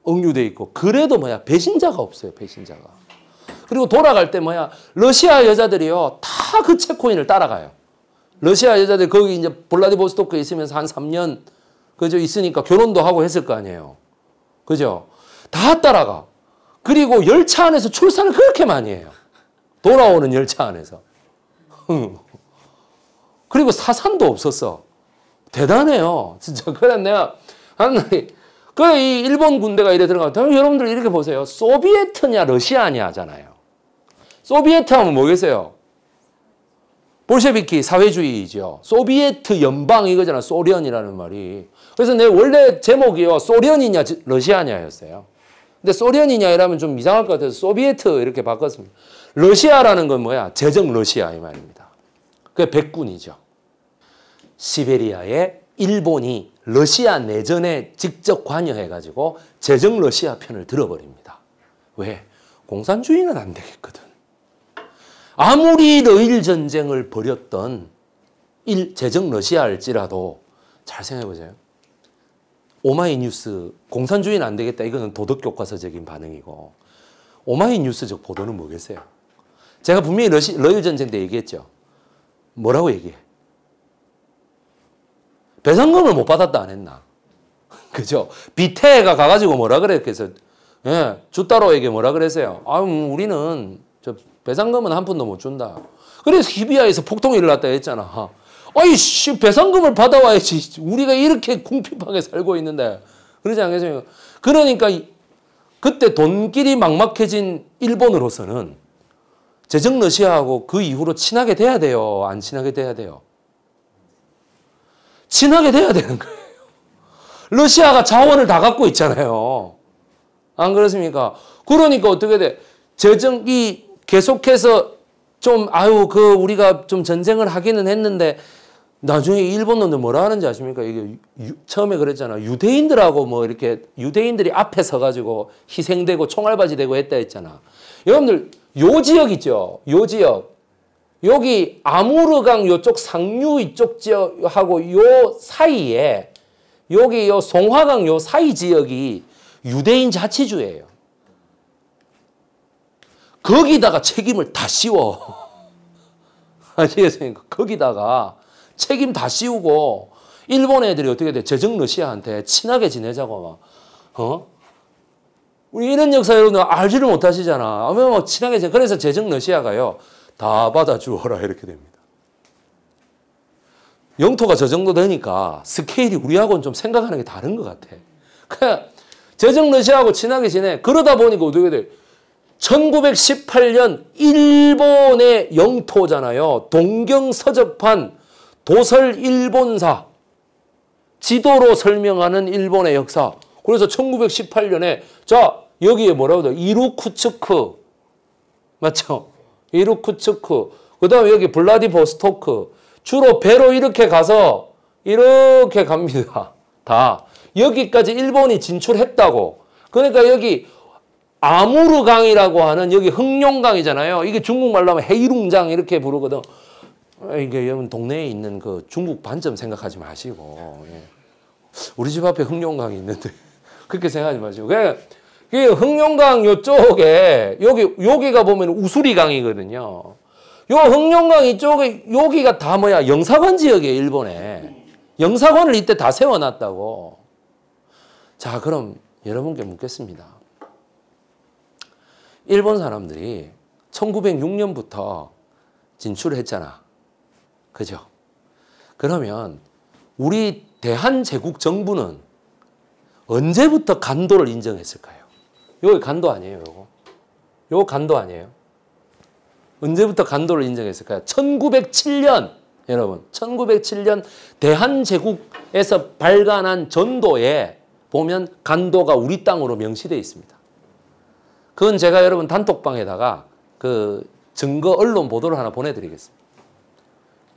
억류돼 있고 그래도 뭐야 배신자가 없어요 배신자가 그리고 돌아갈 때 뭐야 러시아 여자들이요 다 그 체코인을 따라가요 러시아 여자들 거기 이제 볼라디보스토크에 있으면서 한 3년 그저 있으니까 결혼도 하고 했을 거 아니에요 그죠 다 따라가 그리고 열차 안에서 출산을 그렇게 많이 해요 돌아오는 열차 안에서 그리고 사산도 없었어 대단해요. 진짜. 그래서 내가, 하그이 그 일본 군대가 이래 들어가면, 여러분들 이렇게 보세요. 소비에트냐, 러시아냐 잖아요 소비에트 하면 뭐겠어요? 볼셰비키 사회주의죠. 소비에트 연방 이거잖아. 소련이라는 말이. 그래서 내 원래 제목이요. 소련이냐 러시아냐였어요. 근데 소련이냐 이러면 좀 이상할 것 같아서 소비에트 이렇게 바꿨습니다. 러시아라는 건 뭐야? 재정 러시아 이 말입니다. 그게 백군이죠. 시베리아에 일본이 러시아 내전에 직접 관여해가지고 재정 러시아 편을 들어버립니다. 왜? 공산주의는 안 되겠거든. 아무리 러일 전쟁을 벌였던 일 재정 러시아일지라도 잘 생각해보세요. 오마이뉴스 공산주의는 안 되겠다. 이거는 도덕 교과서적인 반응이고 오마이뉴스적 보도는 뭐겠어요? 제가 분명히 러시, 러일 전쟁 때 얘기했죠. 뭐라고 얘기해? 배상금을 못 받았다 안 했나? 그죠? 비태가 가가지고 뭐라 그랬겠어요? 예, 주따로에게 뭐라 그랬어요? 아, 우리는 저 배상금은 한 푼도 못 준다. 그래서 히비아에서 폭동이 일어났다 했잖아. 아이씨, 배상금을 받아와야지. 우리가 이렇게 궁핍하게 살고 있는데. 그러지 않겠어요? 그러니까 그때 돈길이 막막해진 일본으로서는 제정 러시아하고 그 이후로 친하게 돼야 돼요? 안 친하게 돼야 돼요? 친하게 돼야 되는 거예요. 러시아가 자원을 다 갖고 있잖아요. 안 그렇습니까? 그러니까 어떻게 돼? 재정이 계속해서 좀 아유 그 우리가 좀 전쟁을 하기는 했는데 나중에 일본 놈들 뭐라 하는지 아십니까? 이게 유, 처음에 그랬잖아. 유대인들하고 뭐 이렇게 유대인들이 앞에 서가지고 희생되고 총알바지 되고 했다 했잖아. 여러분들 요 지역 있죠? 요 지역 여기 아무르강 요쪽 상류 이쪽 지역하고 요 사이에 여기 요 송화강 요 사이 지역이 유대인 자치주예요. 거기다가 책임을 다 씌워. 아시겠어요? 거기다가 책임 다 씌우고 일본 애들이 어떻게 돼? 제정 러시아한테 친하게 지내자고 막 어? 우리 이런 역사 여러분 알지를 못하시잖아. 아마 친하게 그래서 제정 러시아가요. 다 받아주어라 이렇게 됩니다. 영토가 저 정도 되니까 스케일이 우리하고는 좀 생각하는 게 다른 것 같아. 그냥 그러니까 제정 러시아하고 친하게 지내. 그러다 보니까 어떻게 돼? 1918년 일본의 영토잖아요. 동경 서접한 도설 일본사. 지도로 설명하는 일본의 역사. 그래서 1918년에 자 여기에 뭐라고 돼? 이루쿠츠크 맞죠? 이루크츠크, 그 다음에 여기 블라디보스토크. 주로 배로 이렇게 가서 이렇게 갑니다. 다. 여기까지 일본이 진출했다고. 그러니까 여기 아무르강이라고 하는 여기 흑룡강이잖아요. 이게 중국말로 하면 헤이룽장 이렇게 부르거든. 아, 이게 여러분 동네에 있는 그 중국 반점 생각하지 마시고. 예. 우리 집 앞에 흑룡강이 있는데 그렇게 생각하지 마시고. 그냥 그러니까 그 흥룡강 요쪽에 여기 여기가 보면 우수리강이거든요. 요 흥룡강 이쪽에 여기가 다 뭐야 영사관 지역이에요 일본에 영사관을 이때 다 세워놨다고. 자 그럼 여러분께 묻겠습니다. 일본 사람들이 1906년부터 진출을 했잖아. 그죠? 그러면 우리 대한제국 정부는 언제부터 간도를 인정했을까요? 요거 간도 아니에요, 요거. 요거 간도 아니에요. 언제부터 간도를 인정했을까요? 1907년, 여러분. 1907년 대한제국에서 발간한 전도에 보면 간도가 우리 땅으로 명시되어 있습니다. 그건 제가 여러분 단톡방에다가 그 증거 언론 보도를 하나 보내드리겠습니다.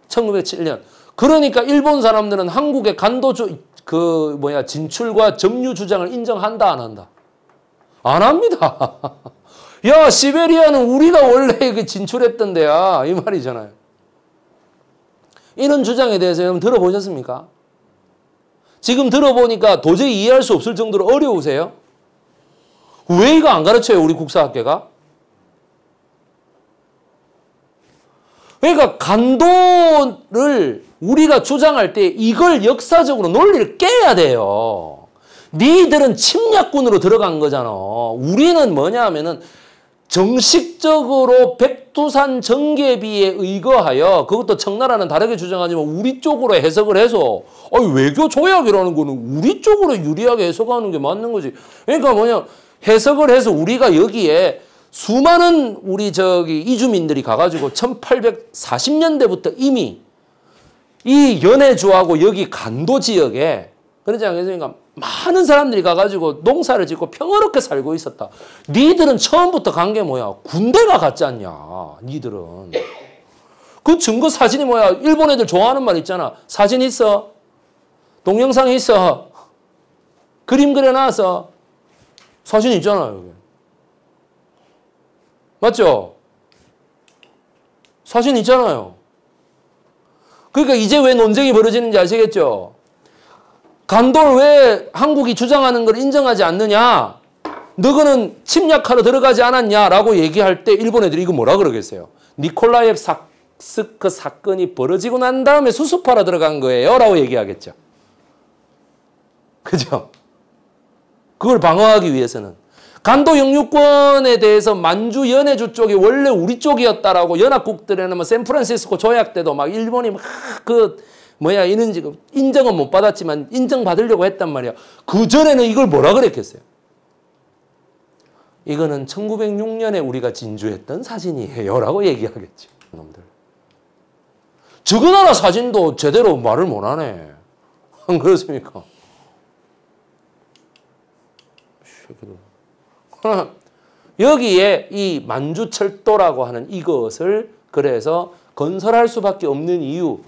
1907년. 그러니까 일본 사람들은 한국의 간도 그 뭐야 진출과 점유 주장을 인정한다 안 한다. 안 합니다. 야, 시베리아는 우리가 원래 그 진출했던 데야. 이 말이잖아요. 이런 주장에 대해서 여러분 들어보셨습니까? 지금 들어보니까 도저히 이해할 수 없을 정도로 어려우세요? 왜 이거 안 가르쳐요, 우리 국사학교가? 그러니까 간도를 우리가 주장할 때 이걸 역사적으로 논리를 깨야 돼요. 니들은 침략군으로 들어간 거잖아. 우리는 뭐냐 하면은 정식적으로 백두산 정계비에 의거하여 그것도 청나라는 다르게 주장하지만 우리 쪽으로 해석을 해서 아니 외교 조약이라는 거는 우리 쪽으로 유리하게 해석하는 게 맞는 거지. 그러니까 뭐냐 해석을 해서 우리가 여기에 수많은 우리 저기 이주민들이 가가지고 1840년대부터 이미 이 연해주하고 여기 간도 지역에 그러지 않겠습니까? 많은 사람들이 가가지고 농사를 짓고 평화롭게 살고 있었다. 니들은 처음부터 간 게 뭐야? 군대가 갔지 않냐? 니들은. 그 증거 사진이 뭐야? 일본 애들 좋아하는 말 있잖아. 사진 있어. 동영상 있어. 그림 그려놔서. 사진 있잖아 여기. 맞죠? 사진 있잖아요. 그러니까 이제 왜 논쟁이 벌어지는지 아시겠죠? 간도를왜 한국이 주장하는 걸 인정하지 않느냐? 너거는 침략하러 들어가지 않았냐라고 얘기할 때 일본 애들이 이거 뭐라 그러겠어요? 니콜라이프 사스크 사건이 벌어지고 난 다음에 수습하러 들어간 거예요라고 얘기하겠죠. 그죠? 그걸 방어하기 위해서는 간도 영유권에 대해서 만주 연해주 쪽이 원래 우리 쪽이었다라고 연합국들에는 뭐 샌프란시스코 조약 때도 막 일본이 막그 뭐야 이는 지금 인정은 못 받았지만 인정받으려고 했단 말이야. 그 전에는 이걸 뭐라 그랬겠어요? 이거는 1906년에 우리가 진주했던 사진이에요. 라고 얘기하겠죠. 놈들. 저거 나라 사진도 제대로 말을 못하네. 안 그렇습니까? 여기에 이 만주철도라고 하는 이것을 그래서 건설할 수밖에 없는 이유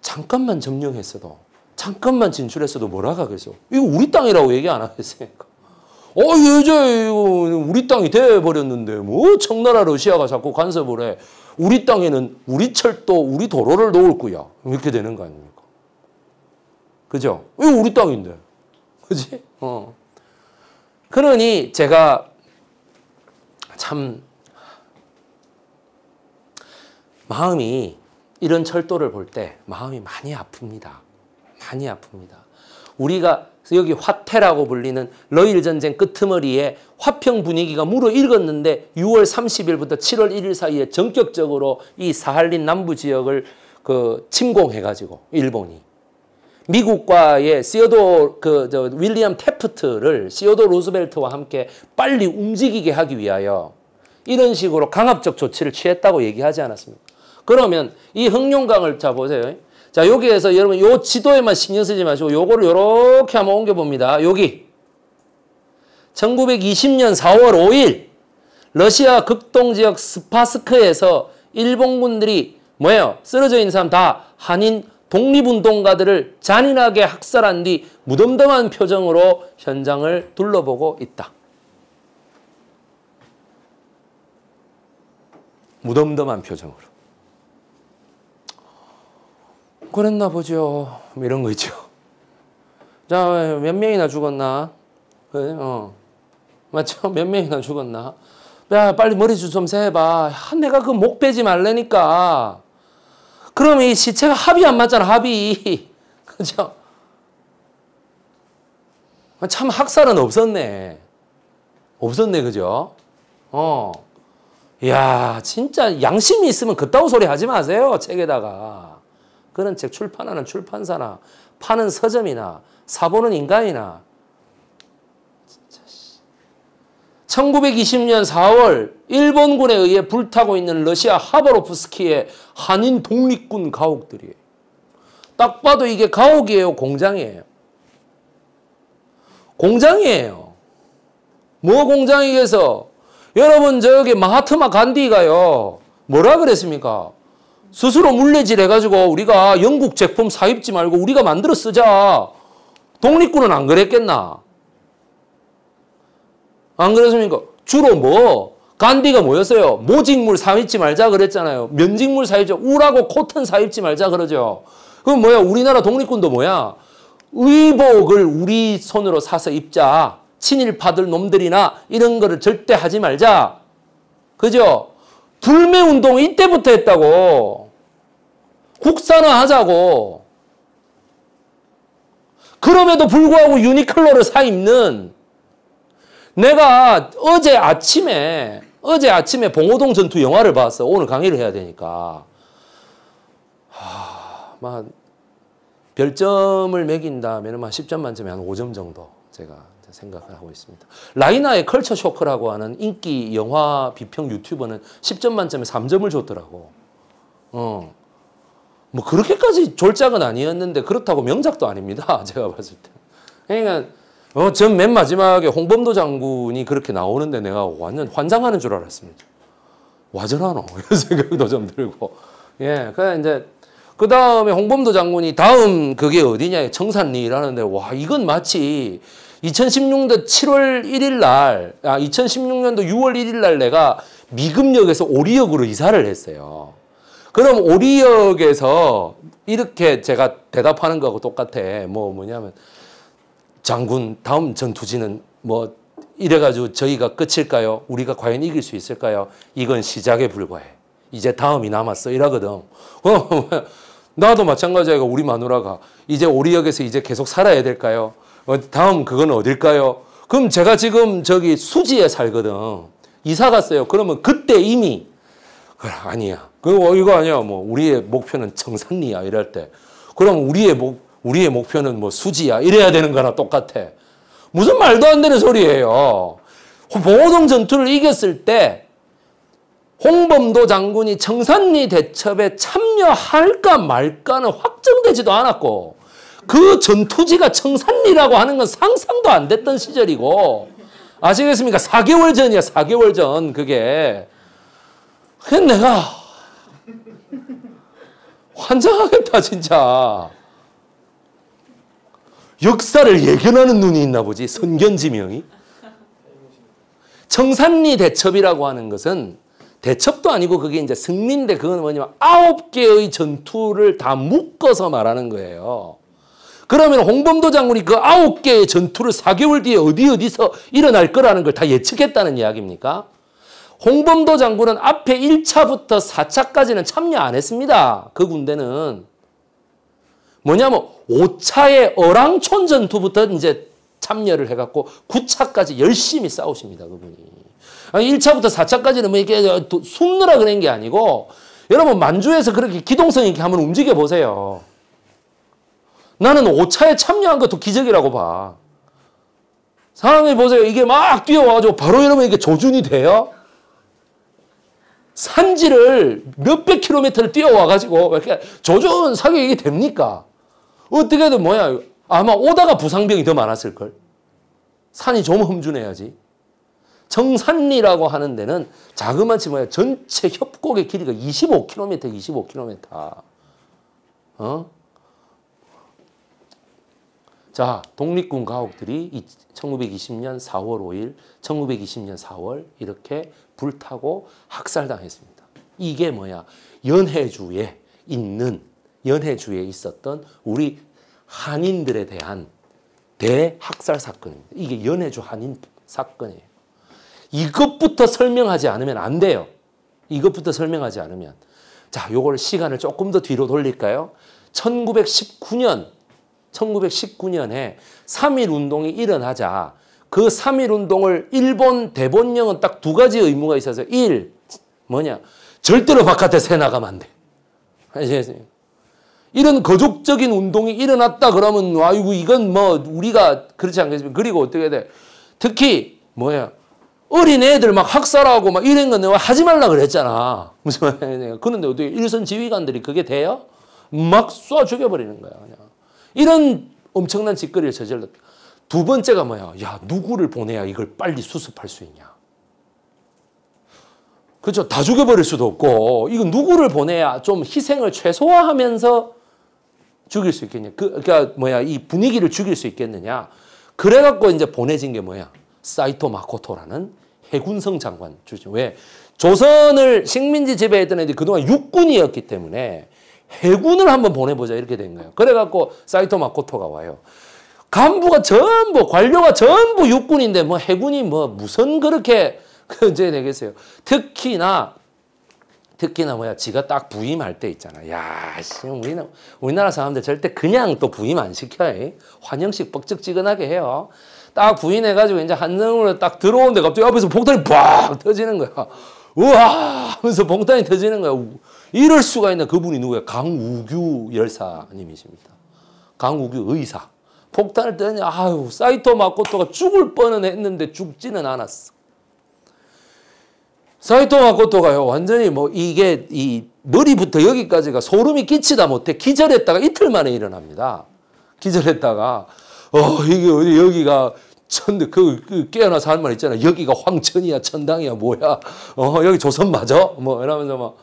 잠깐만 점령했어도 잠깐만 진출했어도 뭐라 가겠어? 이거 우리 땅이라고 얘기 안 하겠습니까? 어, 이제 이거 우리 땅이 돼버렸는데 뭐 청나라 러시아가 자꾸 간섭을 해. 우리 땅에는 우리 철도, 우리 도로를 놓을 거야. 이렇게 되는 거 아닙니까? 그죠? 이거 우리 땅인데. 그지? 어. 그러니 제가 참 마음이 이런 철도를 볼 때 마음이 많이 아픕니다. 많이 아픕니다. 우리가 여기 화태라고 불리는 러일 전쟁 끄머리에 화평 분위기가 무르익었는데 6월 30일부터 7월 1일 사이에 전격적으로 이 사할린 남부 지역을 그 침공해 가지고 일본이 미국과의 시어도 그 저 윌리엄 테프트를 시어도 루스벨트와 함께 빨리 움직이게 하기 위하여 이런 식으로 강압적 조치를 취했다고 얘기하지 않았습니까? 그러면 이 흑룡강을 자 보세요. 자 여기에서 여러분 요 지도에만 신경 쓰지 마시고 요거를 요렇게 한번 옮겨봅니다. 여기 1920년 4월 5일 러시아 극동지역 스파스크에서 일본군들이 뭐예요? 쓰러져 있는 사람 다 한인 독립운동가들을 잔인하게 학살한 뒤 무덤덤한 표정으로 현장을 둘러보고 있다. 무덤덤한 표정으로. 그랬나 보죠. 뭐 이런 거 있죠. 자, 몇 명이나 죽었나? 그래? 어. 맞죠? 몇 명이나 죽었나? 야, 빨리 머리 좀 세봐. 야, 내가 그 목 빼지 말라니까. 그럼 이 시체가 합이 안 맞잖아, 합이. 그죠? 참 학살은 없었네. 없었네, 그죠? 어. 야 진짜 양심이 있으면 그따구 소리 하지 마세요, 책에다가. 그런 책 출판하는 출판사나 파는 서점이나 사보는 인간이나 1920년 4월 일본군에 의해 불타고 있는 러시아 하버로프스키의 한인 독립군 가옥들이에요. 딱 봐도 이게 가옥이에요? 공장이에요? 공장이에요. 뭐 공장이겠어? 여러분 저기 마하트마 간디가요. 뭐라 그랬습니까? 스스로 물레질해가지고 우리가 영국 제품 사입지 말고 우리가 만들어 쓰자. 독립군은 안 그랬겠나? 안 그랬습니까? 주로 뭐? 간디가 뭐였어요? 모직물 사입지 말자 그랬잖아요. 면직물 사입지 우라고 코튼 사입지 말자 그러죠. 그럼 뭐야? 우리나라 독립군도 뭐야? 의복을 우리 손으로 사서 입자. 친일파들 놈들이나 이런 거를 절대 하지 말자. 그죠? 불매운동 이때부터 했다고. 국산화하자고 그럼에도 불구하고 유니클로를 사 입는 내가 어제 아침에 어제 아침에 봉호동 전투 영화를 봤어. 오늘 강의를 해야 되니까. 하, 별점을 매긴 다음 10점 만점에 한 5점 정도 제가 생각을 하고 있습니다. 라이나의 컬처 쇼크라고 하는 인기 영화 비평 유튜버는 10점 만점에 3점을 줬더라고. 어. 뭐 그렇게까지 졸작은 아니었는데 그렇다고 명작도 아닙니다. 제가 봤을 때. 그러니까 어, 전 맨 마지막에 홍범도 장군이 그렇게 나오는데 내가 완전 환장하는 줄 알았습니다. 와전하노 이런 생각도 좀 들고 예, 그래 그러니까 이제 그 다음에 홍범도 장군이 다음 그게 어디냐 청산리라는데 와 이건 마치 2016년도 7월 1일 날, 아 2016년도 6월 1일 날 내가 미금역에서 오리역으로 이사를 했어요. 그럼 오리역에서 이렇게 제가 대답하는 거하고 똑같아. 뭐 뭐냐면 장군 다음 전투지는 뭐 이래가지고 저희가 끝일까요? 우리가 과연 이길 수 있을까요? 이건 시작에 불과해. 이제 다음이 남았어. 이러거든. 어, 나도 마찬가지야. 우리 마누라가 이제 오리역에서 이제 계속 살아야 될까요? 어, 다음 그건 어딜까요? 그럼 제가 지금 저기 수지에 살거든. 이사 갔어요. 그러면 그때 이미 아니야. 그리고 어, 이거 아니야. 뭐 우리의 목표는 정산리야 이럴 때. 그럼 우리의 목 우리의 목표는 뭐 수지야 이래야 되는 거나 똑같아. 무슨 말도 안 되는 소리예요. 보동 호 전투를 이겼을 때 홍범도 장군이 정산리 대첩에 참여할까 말까는 확정되지도 않았고 그 전투지가 청산리라고 하는 건 상상도 안 됐던 시절이고 아시겠습니까? 4개월 전이야 4개월 전 그게 그래 내가 환장하겠다 진짜. 역사를 예견하는 눈이 있나 보지 선견지명이. 청산리 대첩이라고 하는 것은 대첩도 아니고 그게 이제 승리인데 그건 뭐냐면 아홉 개의 전투를 다 묶어서 말하는 거예요. 그러면 홍범도 장군이 그 아홉 개의 전투를 4개월 뒤에 어디 어디서 일어날 거라는 걸 다 예측했다는 이야기입니까? 홍범도 장군은 앞에 1차부터 4차까지는 참여 안 했습니다. 그 군대는. 뭐냐면 5차의 어랑촌 전투부터 이제 참여를 해갖고 9차까지 열심히 싸우십니다. 그분이. 1차부터 4차까지는 뭐 이렇게 숨느라 그런 게 아니고 여러분 만주에서 그렇게 기동성 있게 한번 움직여 보세요. 나는 5차에 참여한 것도 기적이라고 봐. 사람이 보세요. 이게 막 뛰어와가지고 바로 이러면 이게 조준이 돼요? 산지를 몇백 킬로미터를 뛰어와가지고 이렇게 조조은 사격이 됩니까? 어떻게든 뭐야 아마 오다가 부상병이 더 많았을걸. 산이 좀 험준해야지. 정산리라고 하는 데는 자그마치 뭐야 전체 협곡의 길이가 25km, 25km. 어? 자, 독립군 가옥들이 1920년 4월 5일, 1920년 4월 이렇게 불타고 학살당했습니다. 이게 뭐야? 연해주에 있는 연해주에 있었던 우리 한인들에 대한 대학살 사건입니다. 이게 연해주 한인 사건이에요. 이것부터 설명하지 않으면 안 돼요. 이것부터 설명하지 않으면. 자, 요걸 시간을 조금 더 뒤로 돌릴까요? 1919년, 1919년에 3.1 운동이 일어나자 그 3일 운동을 일본 대본령은 딱 두 가지 의무가 있어서 1. 뭐냐? 절대로 바깥에서 해나가면 안 돼. 아시겠어요? 이런 거족적인 운동이 일어났다 그러면 아이고 이건 뭐 우리가 그렇지 않겠습니까? 그리고 어떻게 돼? 특히 뭐야? 어린애들 막 학살하고 막 이런 건 내가 하지 말라 그랬잖아. 무슨 말이냐. 그런데 어떻게 일선 지휘관들이 그게 돼요? 막 쏴 죽여버리는 거야. 그냥. 이런 엄청난 짓거리를 저질렀다. 두 번째가 뭐야? 야, 누구를 보내야 이걸 빨리 수습할 수 있냐? 그죠다 죽여버릴 수도 없고, 이거 누구를 보내야 좀 희생을 최소화하면서 죽일 수 있겠냐? 그, 그니까 뭐야, 이 분위기를 죽일 수 있겠느냐? 그래갖고 이제 보내진 게 뭐야? 사이토 마코토라는 해군성 장관 주죠. 왜? 조선을 식민지 지배했던 애들이 그동안 육군이었기 때문에 해군을 한번 보내보자 이렇게 된 거예요. 그래갖고 사이토 마코토가 와요. 간부가 전부 관료가 전부 육군인데 뭐 해군이 뭐 무슨 그렇게 그제 되겠어요. 특히나 특히나 뭐야 지가 딱 부임할 때 있잖아. 야, 씨, 우리나 우리나라 사람들 절대 그냥 또 부임 안 시켜. 이. 환영식 뻑적지근하게 해요. 딱 부인해가지고 이제 한눈으로 딱 들어오는데 갑자기 옆에서 폭탄이 빡 터지는 거야. 우와 하면서 폭탄이 터지는 거야. 이럴 수가 있나 그분이 누구야? 강우규 열사님이십니다. 강우규 의사. 폭탄을 때냐 아유 사이토 마코토가 죽을 뻔은 했는데 죽지는 않았어. 사이토 마코토가요 완전히 뭐 이게 이 머리부터 여기까지가 소름이 끼치다 못해 기절했다가 이틀 만에 일어납니다. 기절했다가 어 이게 어디 여기가 천그 그 깨어나서 할 말 있잖아 여기가 황천이야 천당이야 뭐야 어 여기 조선 맞아 뭐 이러면서 막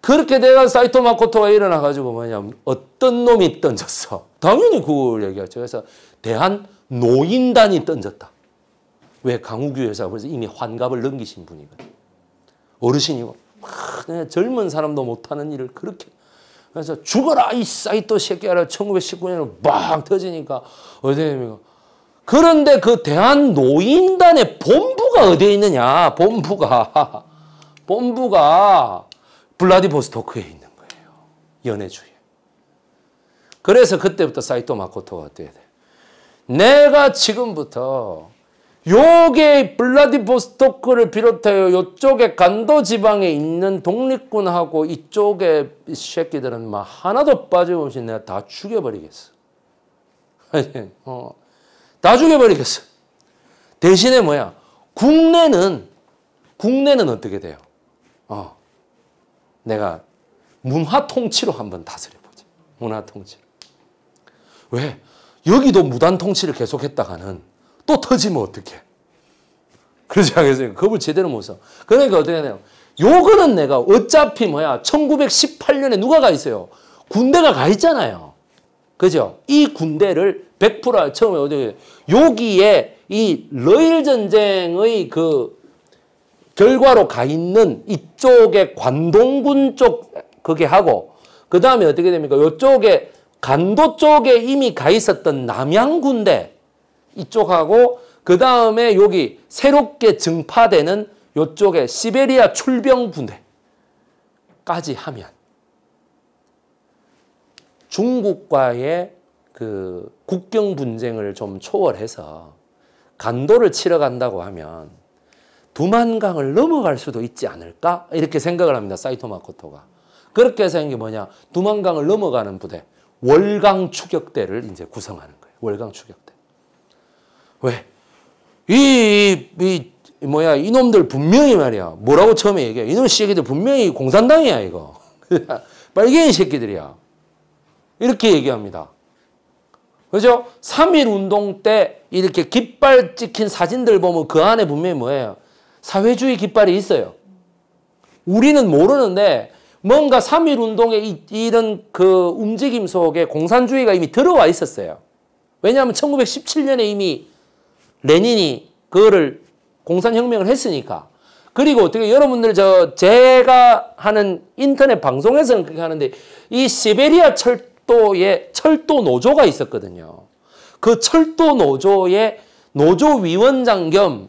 그렇게 돼가 사이토 마코토가 일어나가지고 뭐냐 어떤 놈이 던졌어. 당연히 그걸 얘기하죠. 그래서 대한 노인단이 던졌다. 왜 강우규 여사 그래서 이미 환갑을 넘기신 분이거든. 어르신이고 막 젊은 사람도 못하는 일을 그렇게 그래서 죽어라 이 사이토 새끼야라 1919년에 막 터지니까 어디에 있니 그런데 그 대한 노인단의 본부가 어디에 있느냐 본부가 본부가 블라디보스토크에 있는 거예요. 연해주에. 그래서 그때부터 사이토 마코토가 어때야 돼? 내가 지금부터 요게 블라디보스토크를 비롯하여 요쪽에 간도 지방에 있는 독립군하고 이쪽에 새끼들은 막 하나도 빠짐없이 내가 다 죽여버리겠어. 어, 다 죽여버리겠어. 대신에 뭐야? 국내는 국내는 어떻게 돼요? 어. 내가 문화 통치로 한번 다스려보자. 문화 통치로. 왜? 여기도 무단 통치를 계속했다가는 또 터지면 어떡해. 그러지 않겠습니 겁을 제대로 못 써. 그러니까 어떻게 되나요? 요거는 내가 어차피 뭐야 1918년에 누가 가 있어요? 군대가 가 있잖아요. 그죠? 이 군대를 100% 처음에 어디 여기에 이 러일 전쟁의 그 결과로 가 있는 이쪽에 관동군 쪽 그게 하고 그 다음에 어떻게 됩니까? 이쪽에 간도 쪽에 이미 가 있었던 남양군대 이쪽하고 그 다음에 여기 새롭게 증파되는 이쪽에 시베리아 출병군대까지 하면 중국과의 그 국경 분쟁을 좀 초월해서 간도를 치러 간다고 하면 두만강을 넘어갈 수도 있지 않을까? 이렇게 생각을 합니다. 사이토 마코토가. 그렇게 해서 게 뭐냐? 두만강을 넘어가는 부대, 월강 추격대를 이제 구성하는 거예요. 월강 추격대. 왜? 이, 이, 이 뭐야, 이놈들 분명히 말이야. 뭐라고 처음에 얘기해? 이놈 새끼들 분명히 공산당이야, 이거. 빨갱이 새끼들이야. 이렇게 얘기합니다. 그죠? 3.1 운동 때 이렇게 깃발 찍힌 사진들 보면 그 안에 분명히 뭐예요? 사회주의 깃발이 있어요. 우리는 모르는데 뭔가 3.1 운동의 이, 런그 움직임 속에 공산주의가 이미 들어와 있었어요. 왜냐하면 1917년에 이미 레닌이 그거를 공산혁명을 했으니까. 그리고 어떻게 여러분들 저 제가 하는 인터넷 방송에서는 그렇게 하는데 이 시베리아 철도에 철도 노조가 있었거든요. 그 철도 노조의 노조 위원장 겸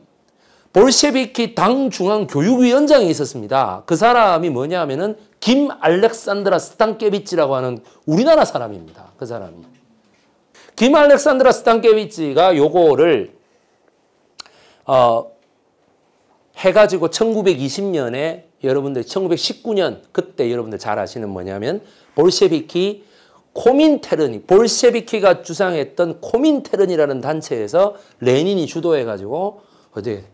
볼셰비키 당 중앙 교육위원장이 있었습니다. 그 사람이 뭐냐 하면은 김 알렉산드라 스탄케비치라고 하는 우리나라 사람입니다. 그 사람이. 김 알렉산드라 스탄케비치가 요거를 어 해가지고 1920년에 여러분들 1919년 그때 여러분들 잘 아시는 뭐냐면 볼셰비키 코민테른 이 볼셰비키가 주장했던 코민테른이라는 단체에서 레닌이 주도해가지고 어제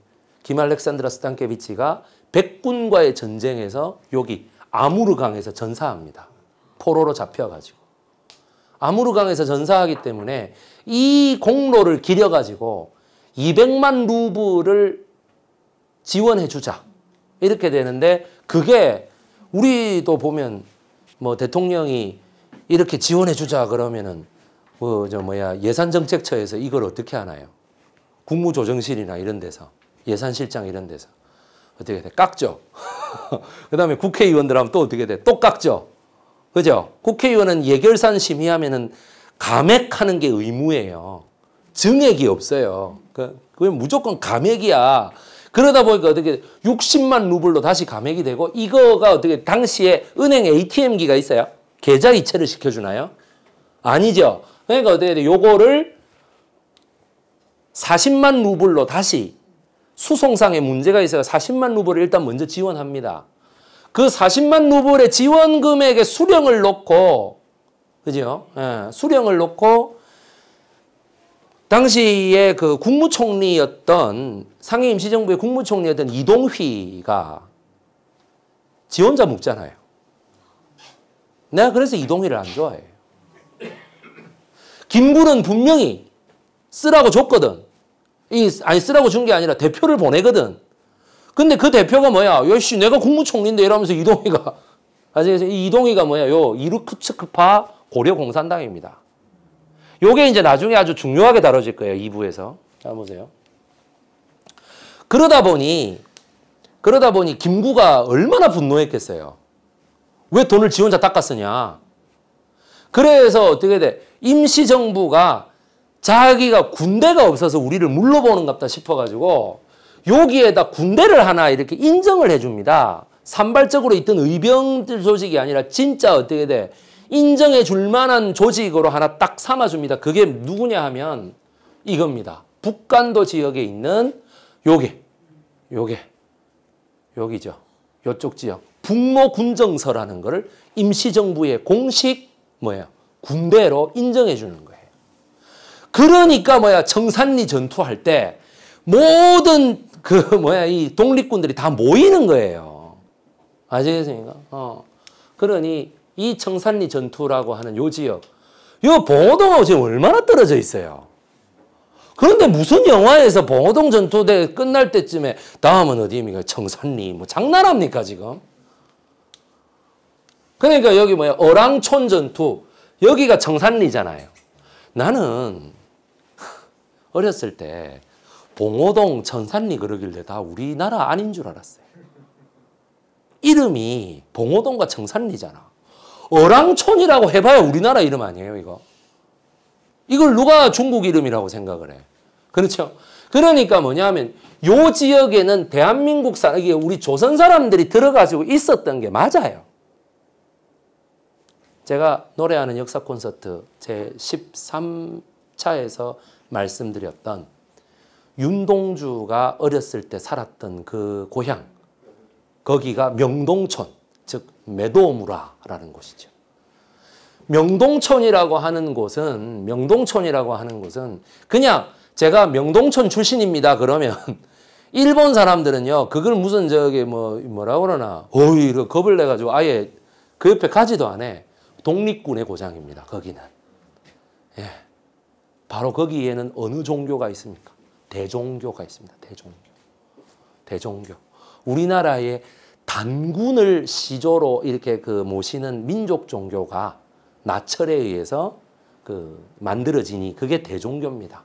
김 알렉산드라 스탄케비치가 백군과의 전쟁에서 여기 아무르강에서 전사합니다. 포로로 잡혀가지고. 아무르강에서 전사하기 때문에 이 공로를 기려가지고 200만 루브를 지원해주자. 이렇게 되는데 그게 우리도 보면 뭐 대통령이 이렇게 지원해주자 그러면은 뭐 저 뭐야 예산정책처에서 이걸 어떻게 하나요? 국무조정실이나 이런 데서 예산실장 이런 데서. 어떻게 돼? 깎죠. 그 다음에 국회의원들 하면 또 어떻게 돼? 또 깎죠. 그죠? 국회의원은 예결산 심의하면은 감액하는 게 의무예요. 증액이 없어요. 그, 그게 무조건 감액이야. 그러다 보니까 어떻게 60만 루블로 다시 감액이 되고 이거가 어떻게 당시에 은행 ATM기가 있어요? 계좌 이체를 시켜주나요? 아니죠. 그러니까 어떻게 돼? 요거를 40만 루블로 다시 수송상에 문제가 있어요. 40만 루블을 일단 먼저 지원합니다. 그 40만 루블의 지원 금액의 수령을 놓고 그죠? 예, 수령을 놓고 당시에 그 국무총리였던 상해 임시정부의 국무총리였던 이동휘가 지원자 묵잖아요. 내가 그래서 이동휘를 안 좋아해요. 김구는 분명히 쓰라고 줬거든. 아니, 쓰라고 준 게 아니라 대표를 보내거든. 근데 그 대표가 뭐야? 요시 내가 국무총리인데 이러면서 이동희가. 아직이동희가 뭐야? 요, 이르크츠크파 고려공산당입니다. 요게 이제 나중에 아주 중요하게 다뤄질 거예요. 2부에서. 자, 보세요. 그러다 보니, 그러다 보니 김구가 얼마나 분노했겠어요. 왜 돈을 지원자 닦았으냐. 그래서 어떻게 돼? 임시정부가 자기가 군대가 없어서 우리를 물러보는 갑다 싶어가지고 여기에다 군대를 하나 이렇게 인정을 해줍니다. 산발적으로 있던 의병들 조직이 아니라 진짜 어떻게 돼? 인정해 줄 만한 조직으로 하나 딱 삼아줍니다. 그게 누구냐 하면 이겁니다. 북간도 지역에 있는 요게, 요게, 요기죠 요쪽 지역. 북모군정서라는 거를 임시정부의 공식 뭐예요? 군대로 인정해 주는 거예요. 그러니까 뭐야 청산리 전투할 때 모든 그 뭐야 이 독립군들이 다 모이는 거예요. 아시겠습니까? 어. 그러니 이 청산리 전투라고 하는 요 지역 요 봉호동하고 지금 얼마나 떨어져 있어요. 그런데 무슨 영화에서 봉호동 전투대 끝날 때쯤에 다음은 어디입니까? 청산리 뭐 장난합니까 지금? 그러니까 여기 뭐야 어랑촌 전투 여기가 청산리잖아요. 나는 어렸을 때 봉호동 천산리 그러길래 다 우리나라 아닌 줄 알았어요. 이름이 봉호동과 청산리잖아. 어랑촌이라고 해봐야 우리나라 이름 아니에요, 이거. 이걸 누가 중국 이름이라고 생각을 해. 그렇죠? 그러니까 뭐냐면 요 지역에는 대한민국 사람, 게 우리 조선 사람들이 들어가지고 있었던 게 맞아요. 제가 노래하는 역사 콘서트 제 13차에서 말씀드렸던 윤동주가 어렸을 때 살았던 그 고향 거기가 명동촌 즉 메도무라라는 곳이죠. 명동촌이라고 하는 곳은 명동촌이라고 하는 곳은 그냥 제가 명동촌 출신입니다 그러면 일본 사람들은요 그걸 무슨 저기 뭐 뭐라 그러나 어이 이 겁을 내 가지고 아예 그 옆에 가지도 않아 독립군의 고장입니다 거기는 예. 바로 거기에는 어느 종교가 있습니까? 대종교가 있습니다. 대종교. 대종교. 우리나라에 단군을 시조로 이렇게 그 모시는 민족 종교가 나철에 의해서 그 만들어지니 그게 대종교입니다.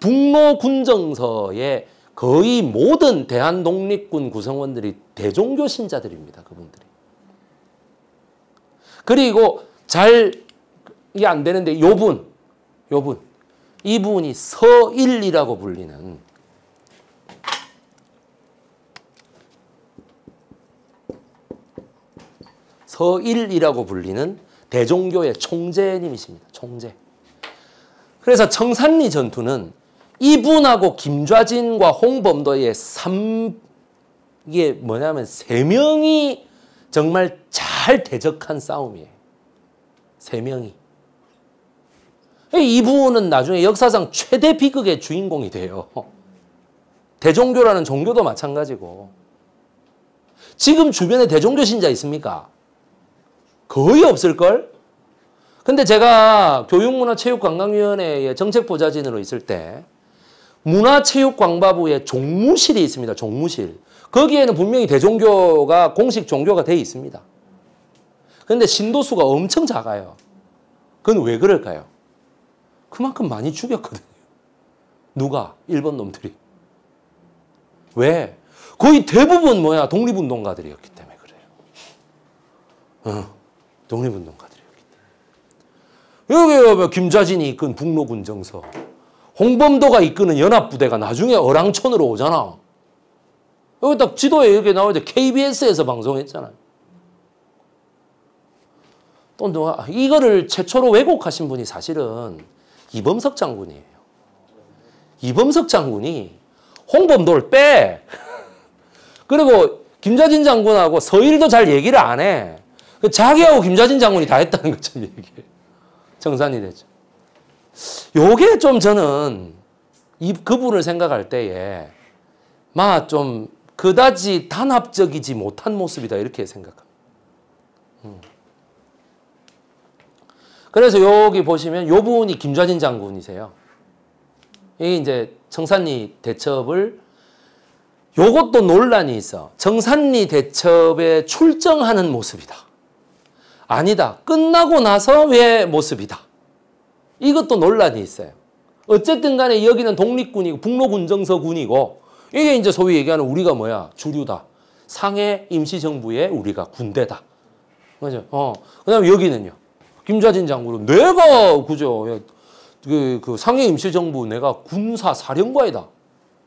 북로군정서의 거의 모든 대한독립군 구성원들이 대종교 신자들입니다. 그분들이. 그리고 잘 이게 안 되는데 요분 요분 이 부분이 서일이라고 불리는 서일이라고 불리는 대종교의 총재님이십니다. 총재. 그래서 청산리 전투는 이분하고 김좌진과 홍범도의 3 이게 뭐냐면 세 명이 정말 잘 대적한 싸움이에요. 세 명이. 예, 이 부분은 나중에 역사상 최대 비극의 주인공이 돼요. 대종교라는 종교도 마찬가지고 지금 주변에 대종교 신자 있습니까? 거의 없을걸? 근데 제가 교육문화체육관광위원회의 정책보좌진으로 있을 때 문화체육관광부의 종무실이 있습니다. 종무실. 거기에는 분명히 대종교가 공식 종교가 돼 있습니다. 근데 신도수가 엄청 작아요. 그건 왜 그럴까요? 그만큼 많이 죽였거든요. 누가? 일본 놈들이. 왜? 거의 대부분 뭐야? 독립운동가들이었기 때문에 그래요. 어, 독립운동가들이었기 때문에. 여기 김자진이 이끈 북로군정서. 홍범도가 이끄는 연합부대가 나중에 어랑촌으로 오잖아. 여기 딱 지도에 이렇게 나오는 KBS에서 방송했잖아요. 또 누가 아, 이거를 최초로 왜곡하신 분이 사실은 이범석 장군이에요. 이범석 장군이 홍범도를 빼. 그리고 김자진 장군하고 서일도 잘 얘기를 안 해. 그 자기하고 김자진 장군이 다 했다는 것처럼 얘기해. 정산이 되죠. 요게 좀 저는 이 그분을 생각할 때에 마좀 그다지 단합적이지 못한 모습이다 이렇게 생각합니다. 음. 그래서 여기 보시면 요 분이 김좌진 장군이세요. 이 이제 정산리 대첩을 요것도 논란이 있어. 정산리 대첩에 출정하는 모습이다. 아니다. 끝나고 나서 왜 모습이다. 이것도 논란이 있어요. 어쨌든 간에 여기는 독립군이고 북로군정서군이고 이게 이제 소위 얘기하는 우리가 뭐야? 주류다. 상해 임시정부의 우리가 군대다. 맞아. 어. 그다음 여기는요. 김좌진 장군은 내가 그죠 예, 그, 그 상해 임시정부 내가 군사 사령관이다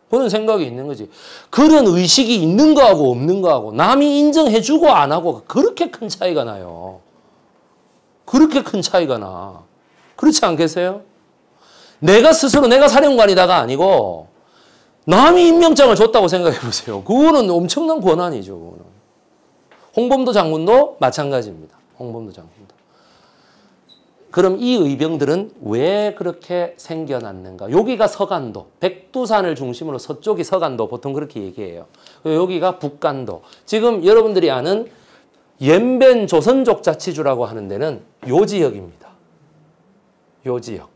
그런 생각이 있는 거지 그런 의식이 있는 거하고 없는 거하고 남이 인정해주고 안 하고 그렇게 큰 차이가 나요 그렇게 큰 차이가 나 그렇지 않겠어요? 내가 스스로 내가 사령관이다가 아니고 남이 임명장을 줬다고 생각해 보세요. 그거는 엄청난 권한이죠. 그거는. 홍범도 장군도 마찬가지입니다. 홍범도 장군. 그럼 이 의병들은 왜 그렇게 생겨났는가? 여기가 서간도, 백두산을 중심으로 서쪽이 서간도, 보통 그렇게 얘기해요. 여기가 북간도. 지금 여러분들이 아는 연변 조선족 자치주라고 하는 데는 요 지역입니다. 요 지역.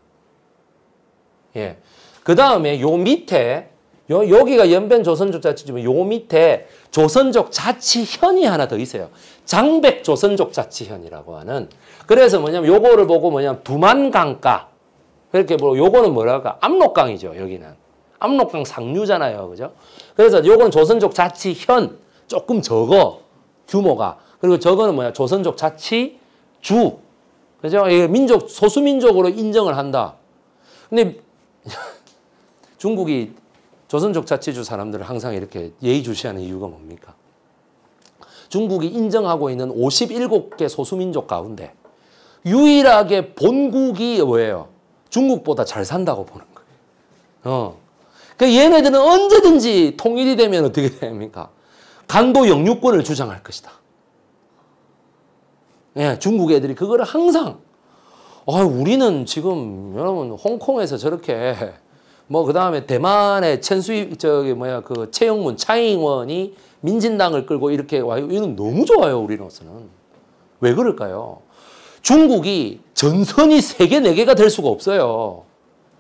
예. 그 다음에 요 밑에, 요, 여기가 연변 조선족 자치주면 요 밑에 조선족 자치현이 하나 더 있어요. 장백 조선족 자치현이라고 하는 그래서 뭐냐면 요거를 보고 뭐냐면 두만강가 그렇게 보고 뭐 요거는 뭐랄까 압록강이죠 여기는 압록강 상류잖아요 그죠 그래서 요거는 조선족 자치현 조금 적어 규모가 그리고 저거는 뭐야 조선족 자치주 그죠 이게 예, 민족 소수민족으로 인정을 한다 근데 중국이 조선족 자치주 사람들을 항상 이렇게 예의주시하는 이유가 뭡니까 중국이 인정하고 있는 57개 소수민족 가운데 유일하게 본국이 뭐예요? 중국보다 잘 산다고 보는 거예요. 어. 그러니까 얘네들은 언제든지 통일이 되면 어떻게 됩니까? 강도 영유권을 주장할 것이다. 예, 중국 애들이 그거 항상 아, 우리는 지금 여러분 홍콩에서 저렇게 뭐 그다음에 대만의 천수 저기 뭐야 그 최영문 차잉원이 민진당을 끌고 이렇게 와요. 이건 너무 좋아요, 우리로서는. 왜 그럴까요? 중국이 전선이 3개, 4개가 될 수가 없어요.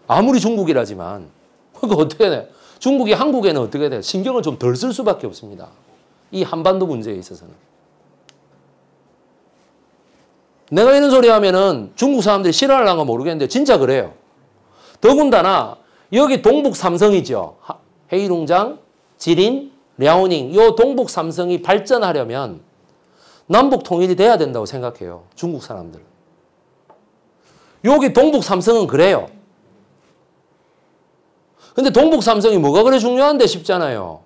아무리 중국이라지만. 그러 어떻게 돼? 중국이 한국에는 어떻게 돼? 신경을 좀 덜 쓸 수밖에 없습니다. 이 한반도 문제에 있어서는. 내가 이런 소리 하면은 중국 사람들이 싫어하려나 모르겠는데 진짜 그래요. 더군다나 여기 동북 삼성이죠. 헤이룽장, 지린, 랴오닝, 요 동북 삼성이 발전하려면 남북 통일이 돼야 된다고 생각해요. 중국 사람들. 여기 동북 삼성은 그래요. 근데 동북 삼성이 뭐가 그래 중요한데 싶잖아요.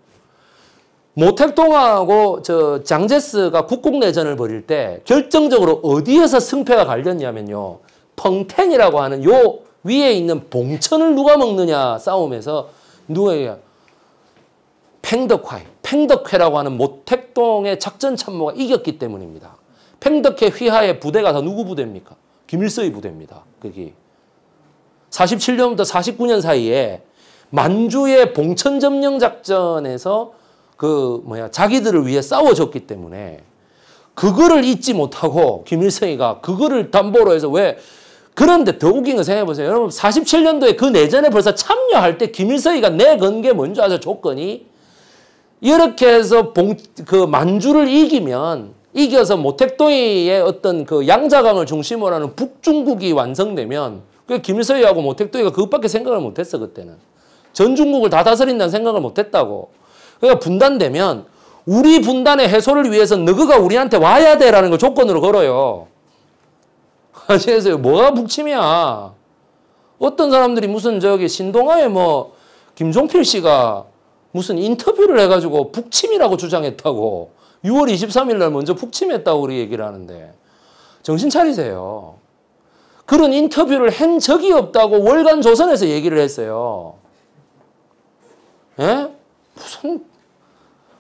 모택동하고 저 장제스가 국공내전을 벌일 때 결정적으로 어디에서 승패가 갈렸냐면요. 펑텐이라고 하는 요 위에 있는 봉천을 누가 먹느냐 싸움에서 누가 팽덕회, 화 팽덕회라고 하는 모택동의 작전 참모가 이겼기 때문입니다. 팽덕회 휘하의 부대가 다 누구 부대입니까? 김일서의 부대입니다. 그게 47년부터 49년 사이에 만주의 봉천 점령 작전에서 그 뭐야 자기들을 위해 싸워줬기 때문에 그거를 잊지 못하고 김일성이가 그거를 담보로 해서 왜 그런데 더 웃긴 거 생각해 보세요. 여러분 47년도에 그 내전에 벌써 참여할 때 김일성이가 내 건 게 뭔지 아세요? 조건이 이렇게 해서 봉, 그 만주를 이기면 이겨서 모택동의 어떤 그 양자강을 중심으로 하는 북중국이 완성되면 그 김일서희하고 모택동의가 그것밖에 생각을 못했어 그때는 전중국을 다 다스린다는 생각을 못했다고 그러니까 분단되면 우리 분단의 해소를 위해서 너그가 우리한테 와야 돼라는 걸 조건으로 걸어요 아시겠어요? 뭐가 북침이야 어떤 사람들이 무슨 저기 신동아에 뭐 김종필 씨가 무슨 인터뷰를 해가지고 북침이라고 주장했다고 6월 23일 날 먼저 북침했다고 우리 얘기를 하는데 정신 차리세요. 그런 인터뷰를 한 적이 없다고 월간 조선에서 얘기를 했어요. 예? 무슨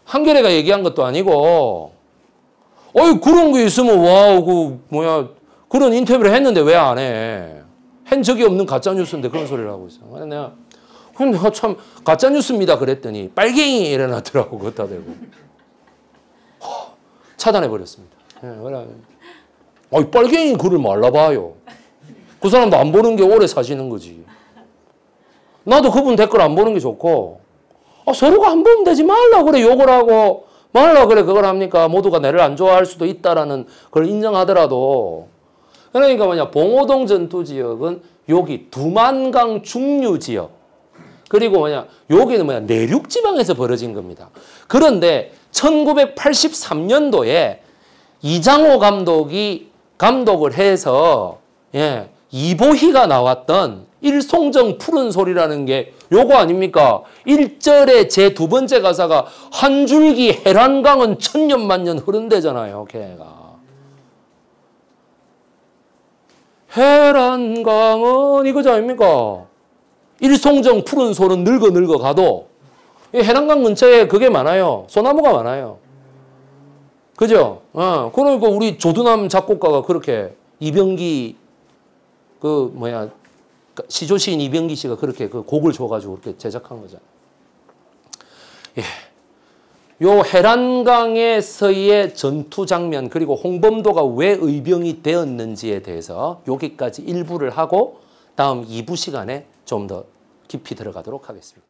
한겨레가 얘기한 것도 아니고 어이 그런 거 있으면 와우 그 뭐야 그런 인터뷰를 했는데 왜 안 해? 한 적이 없는 가짜 뉴스인데 그런 소리를 하고 있어. 내가 그럼 내가 참 가짜뉴스입니다 그랬더니 빨갱이 일어나더라고 그것다 대고 차단해버렸습니다. 예, 아이 빨갱이 글을 말라봐요. 그 사람도 안 보는 게 오래 사시는 거지. 나도 그분 댓글 안 보는 게 좋고 아, 서로가 안 보면 되지 말라 그래 욕을 하고 말라 그래 그걸 합니까? 모두가 나를 안 좋아할 수도 있다라는 걸 인정하더라도 그러니까 뭐냐 봉오동 전투 지역은 여기 두만강 중류 지역 그리고 뭐냐 여기는 뭐냐 내륙 지방에서 벌어진 겁니다. 그런데 1983년도에 이장호 감독이 감독을 해서 예, 이보희가 나왔던 일송정 푸른 소리라는 게 요거 아닙니까? 1절의 제 두 번째 가사가 한 줄기 해란강은 천년만년 흐른대잖아요. 걔가. 해란강은 이거지 아닙니까? 일송정 푸른 소는 늙어 늙어 가도 해남강 근처에 그게 많아요. 소나무가 많아요. 그죠? 어, 그러니까 우리 조두남 작곡가가 그렇게 이병기 그 뭐야 그 시조시인 이병기 씨가 그렇게 그 곡을 줘가지고 그렇게 제작한 거잖아요. 예. 요 해란강에서의 전투 장면 그리고 홍범도가 왜 의병이 되었는지에 대해서 여기까지 1부를 하고 다음 2부 시간에 좀더 깊이 들어가도록 하겠습니다.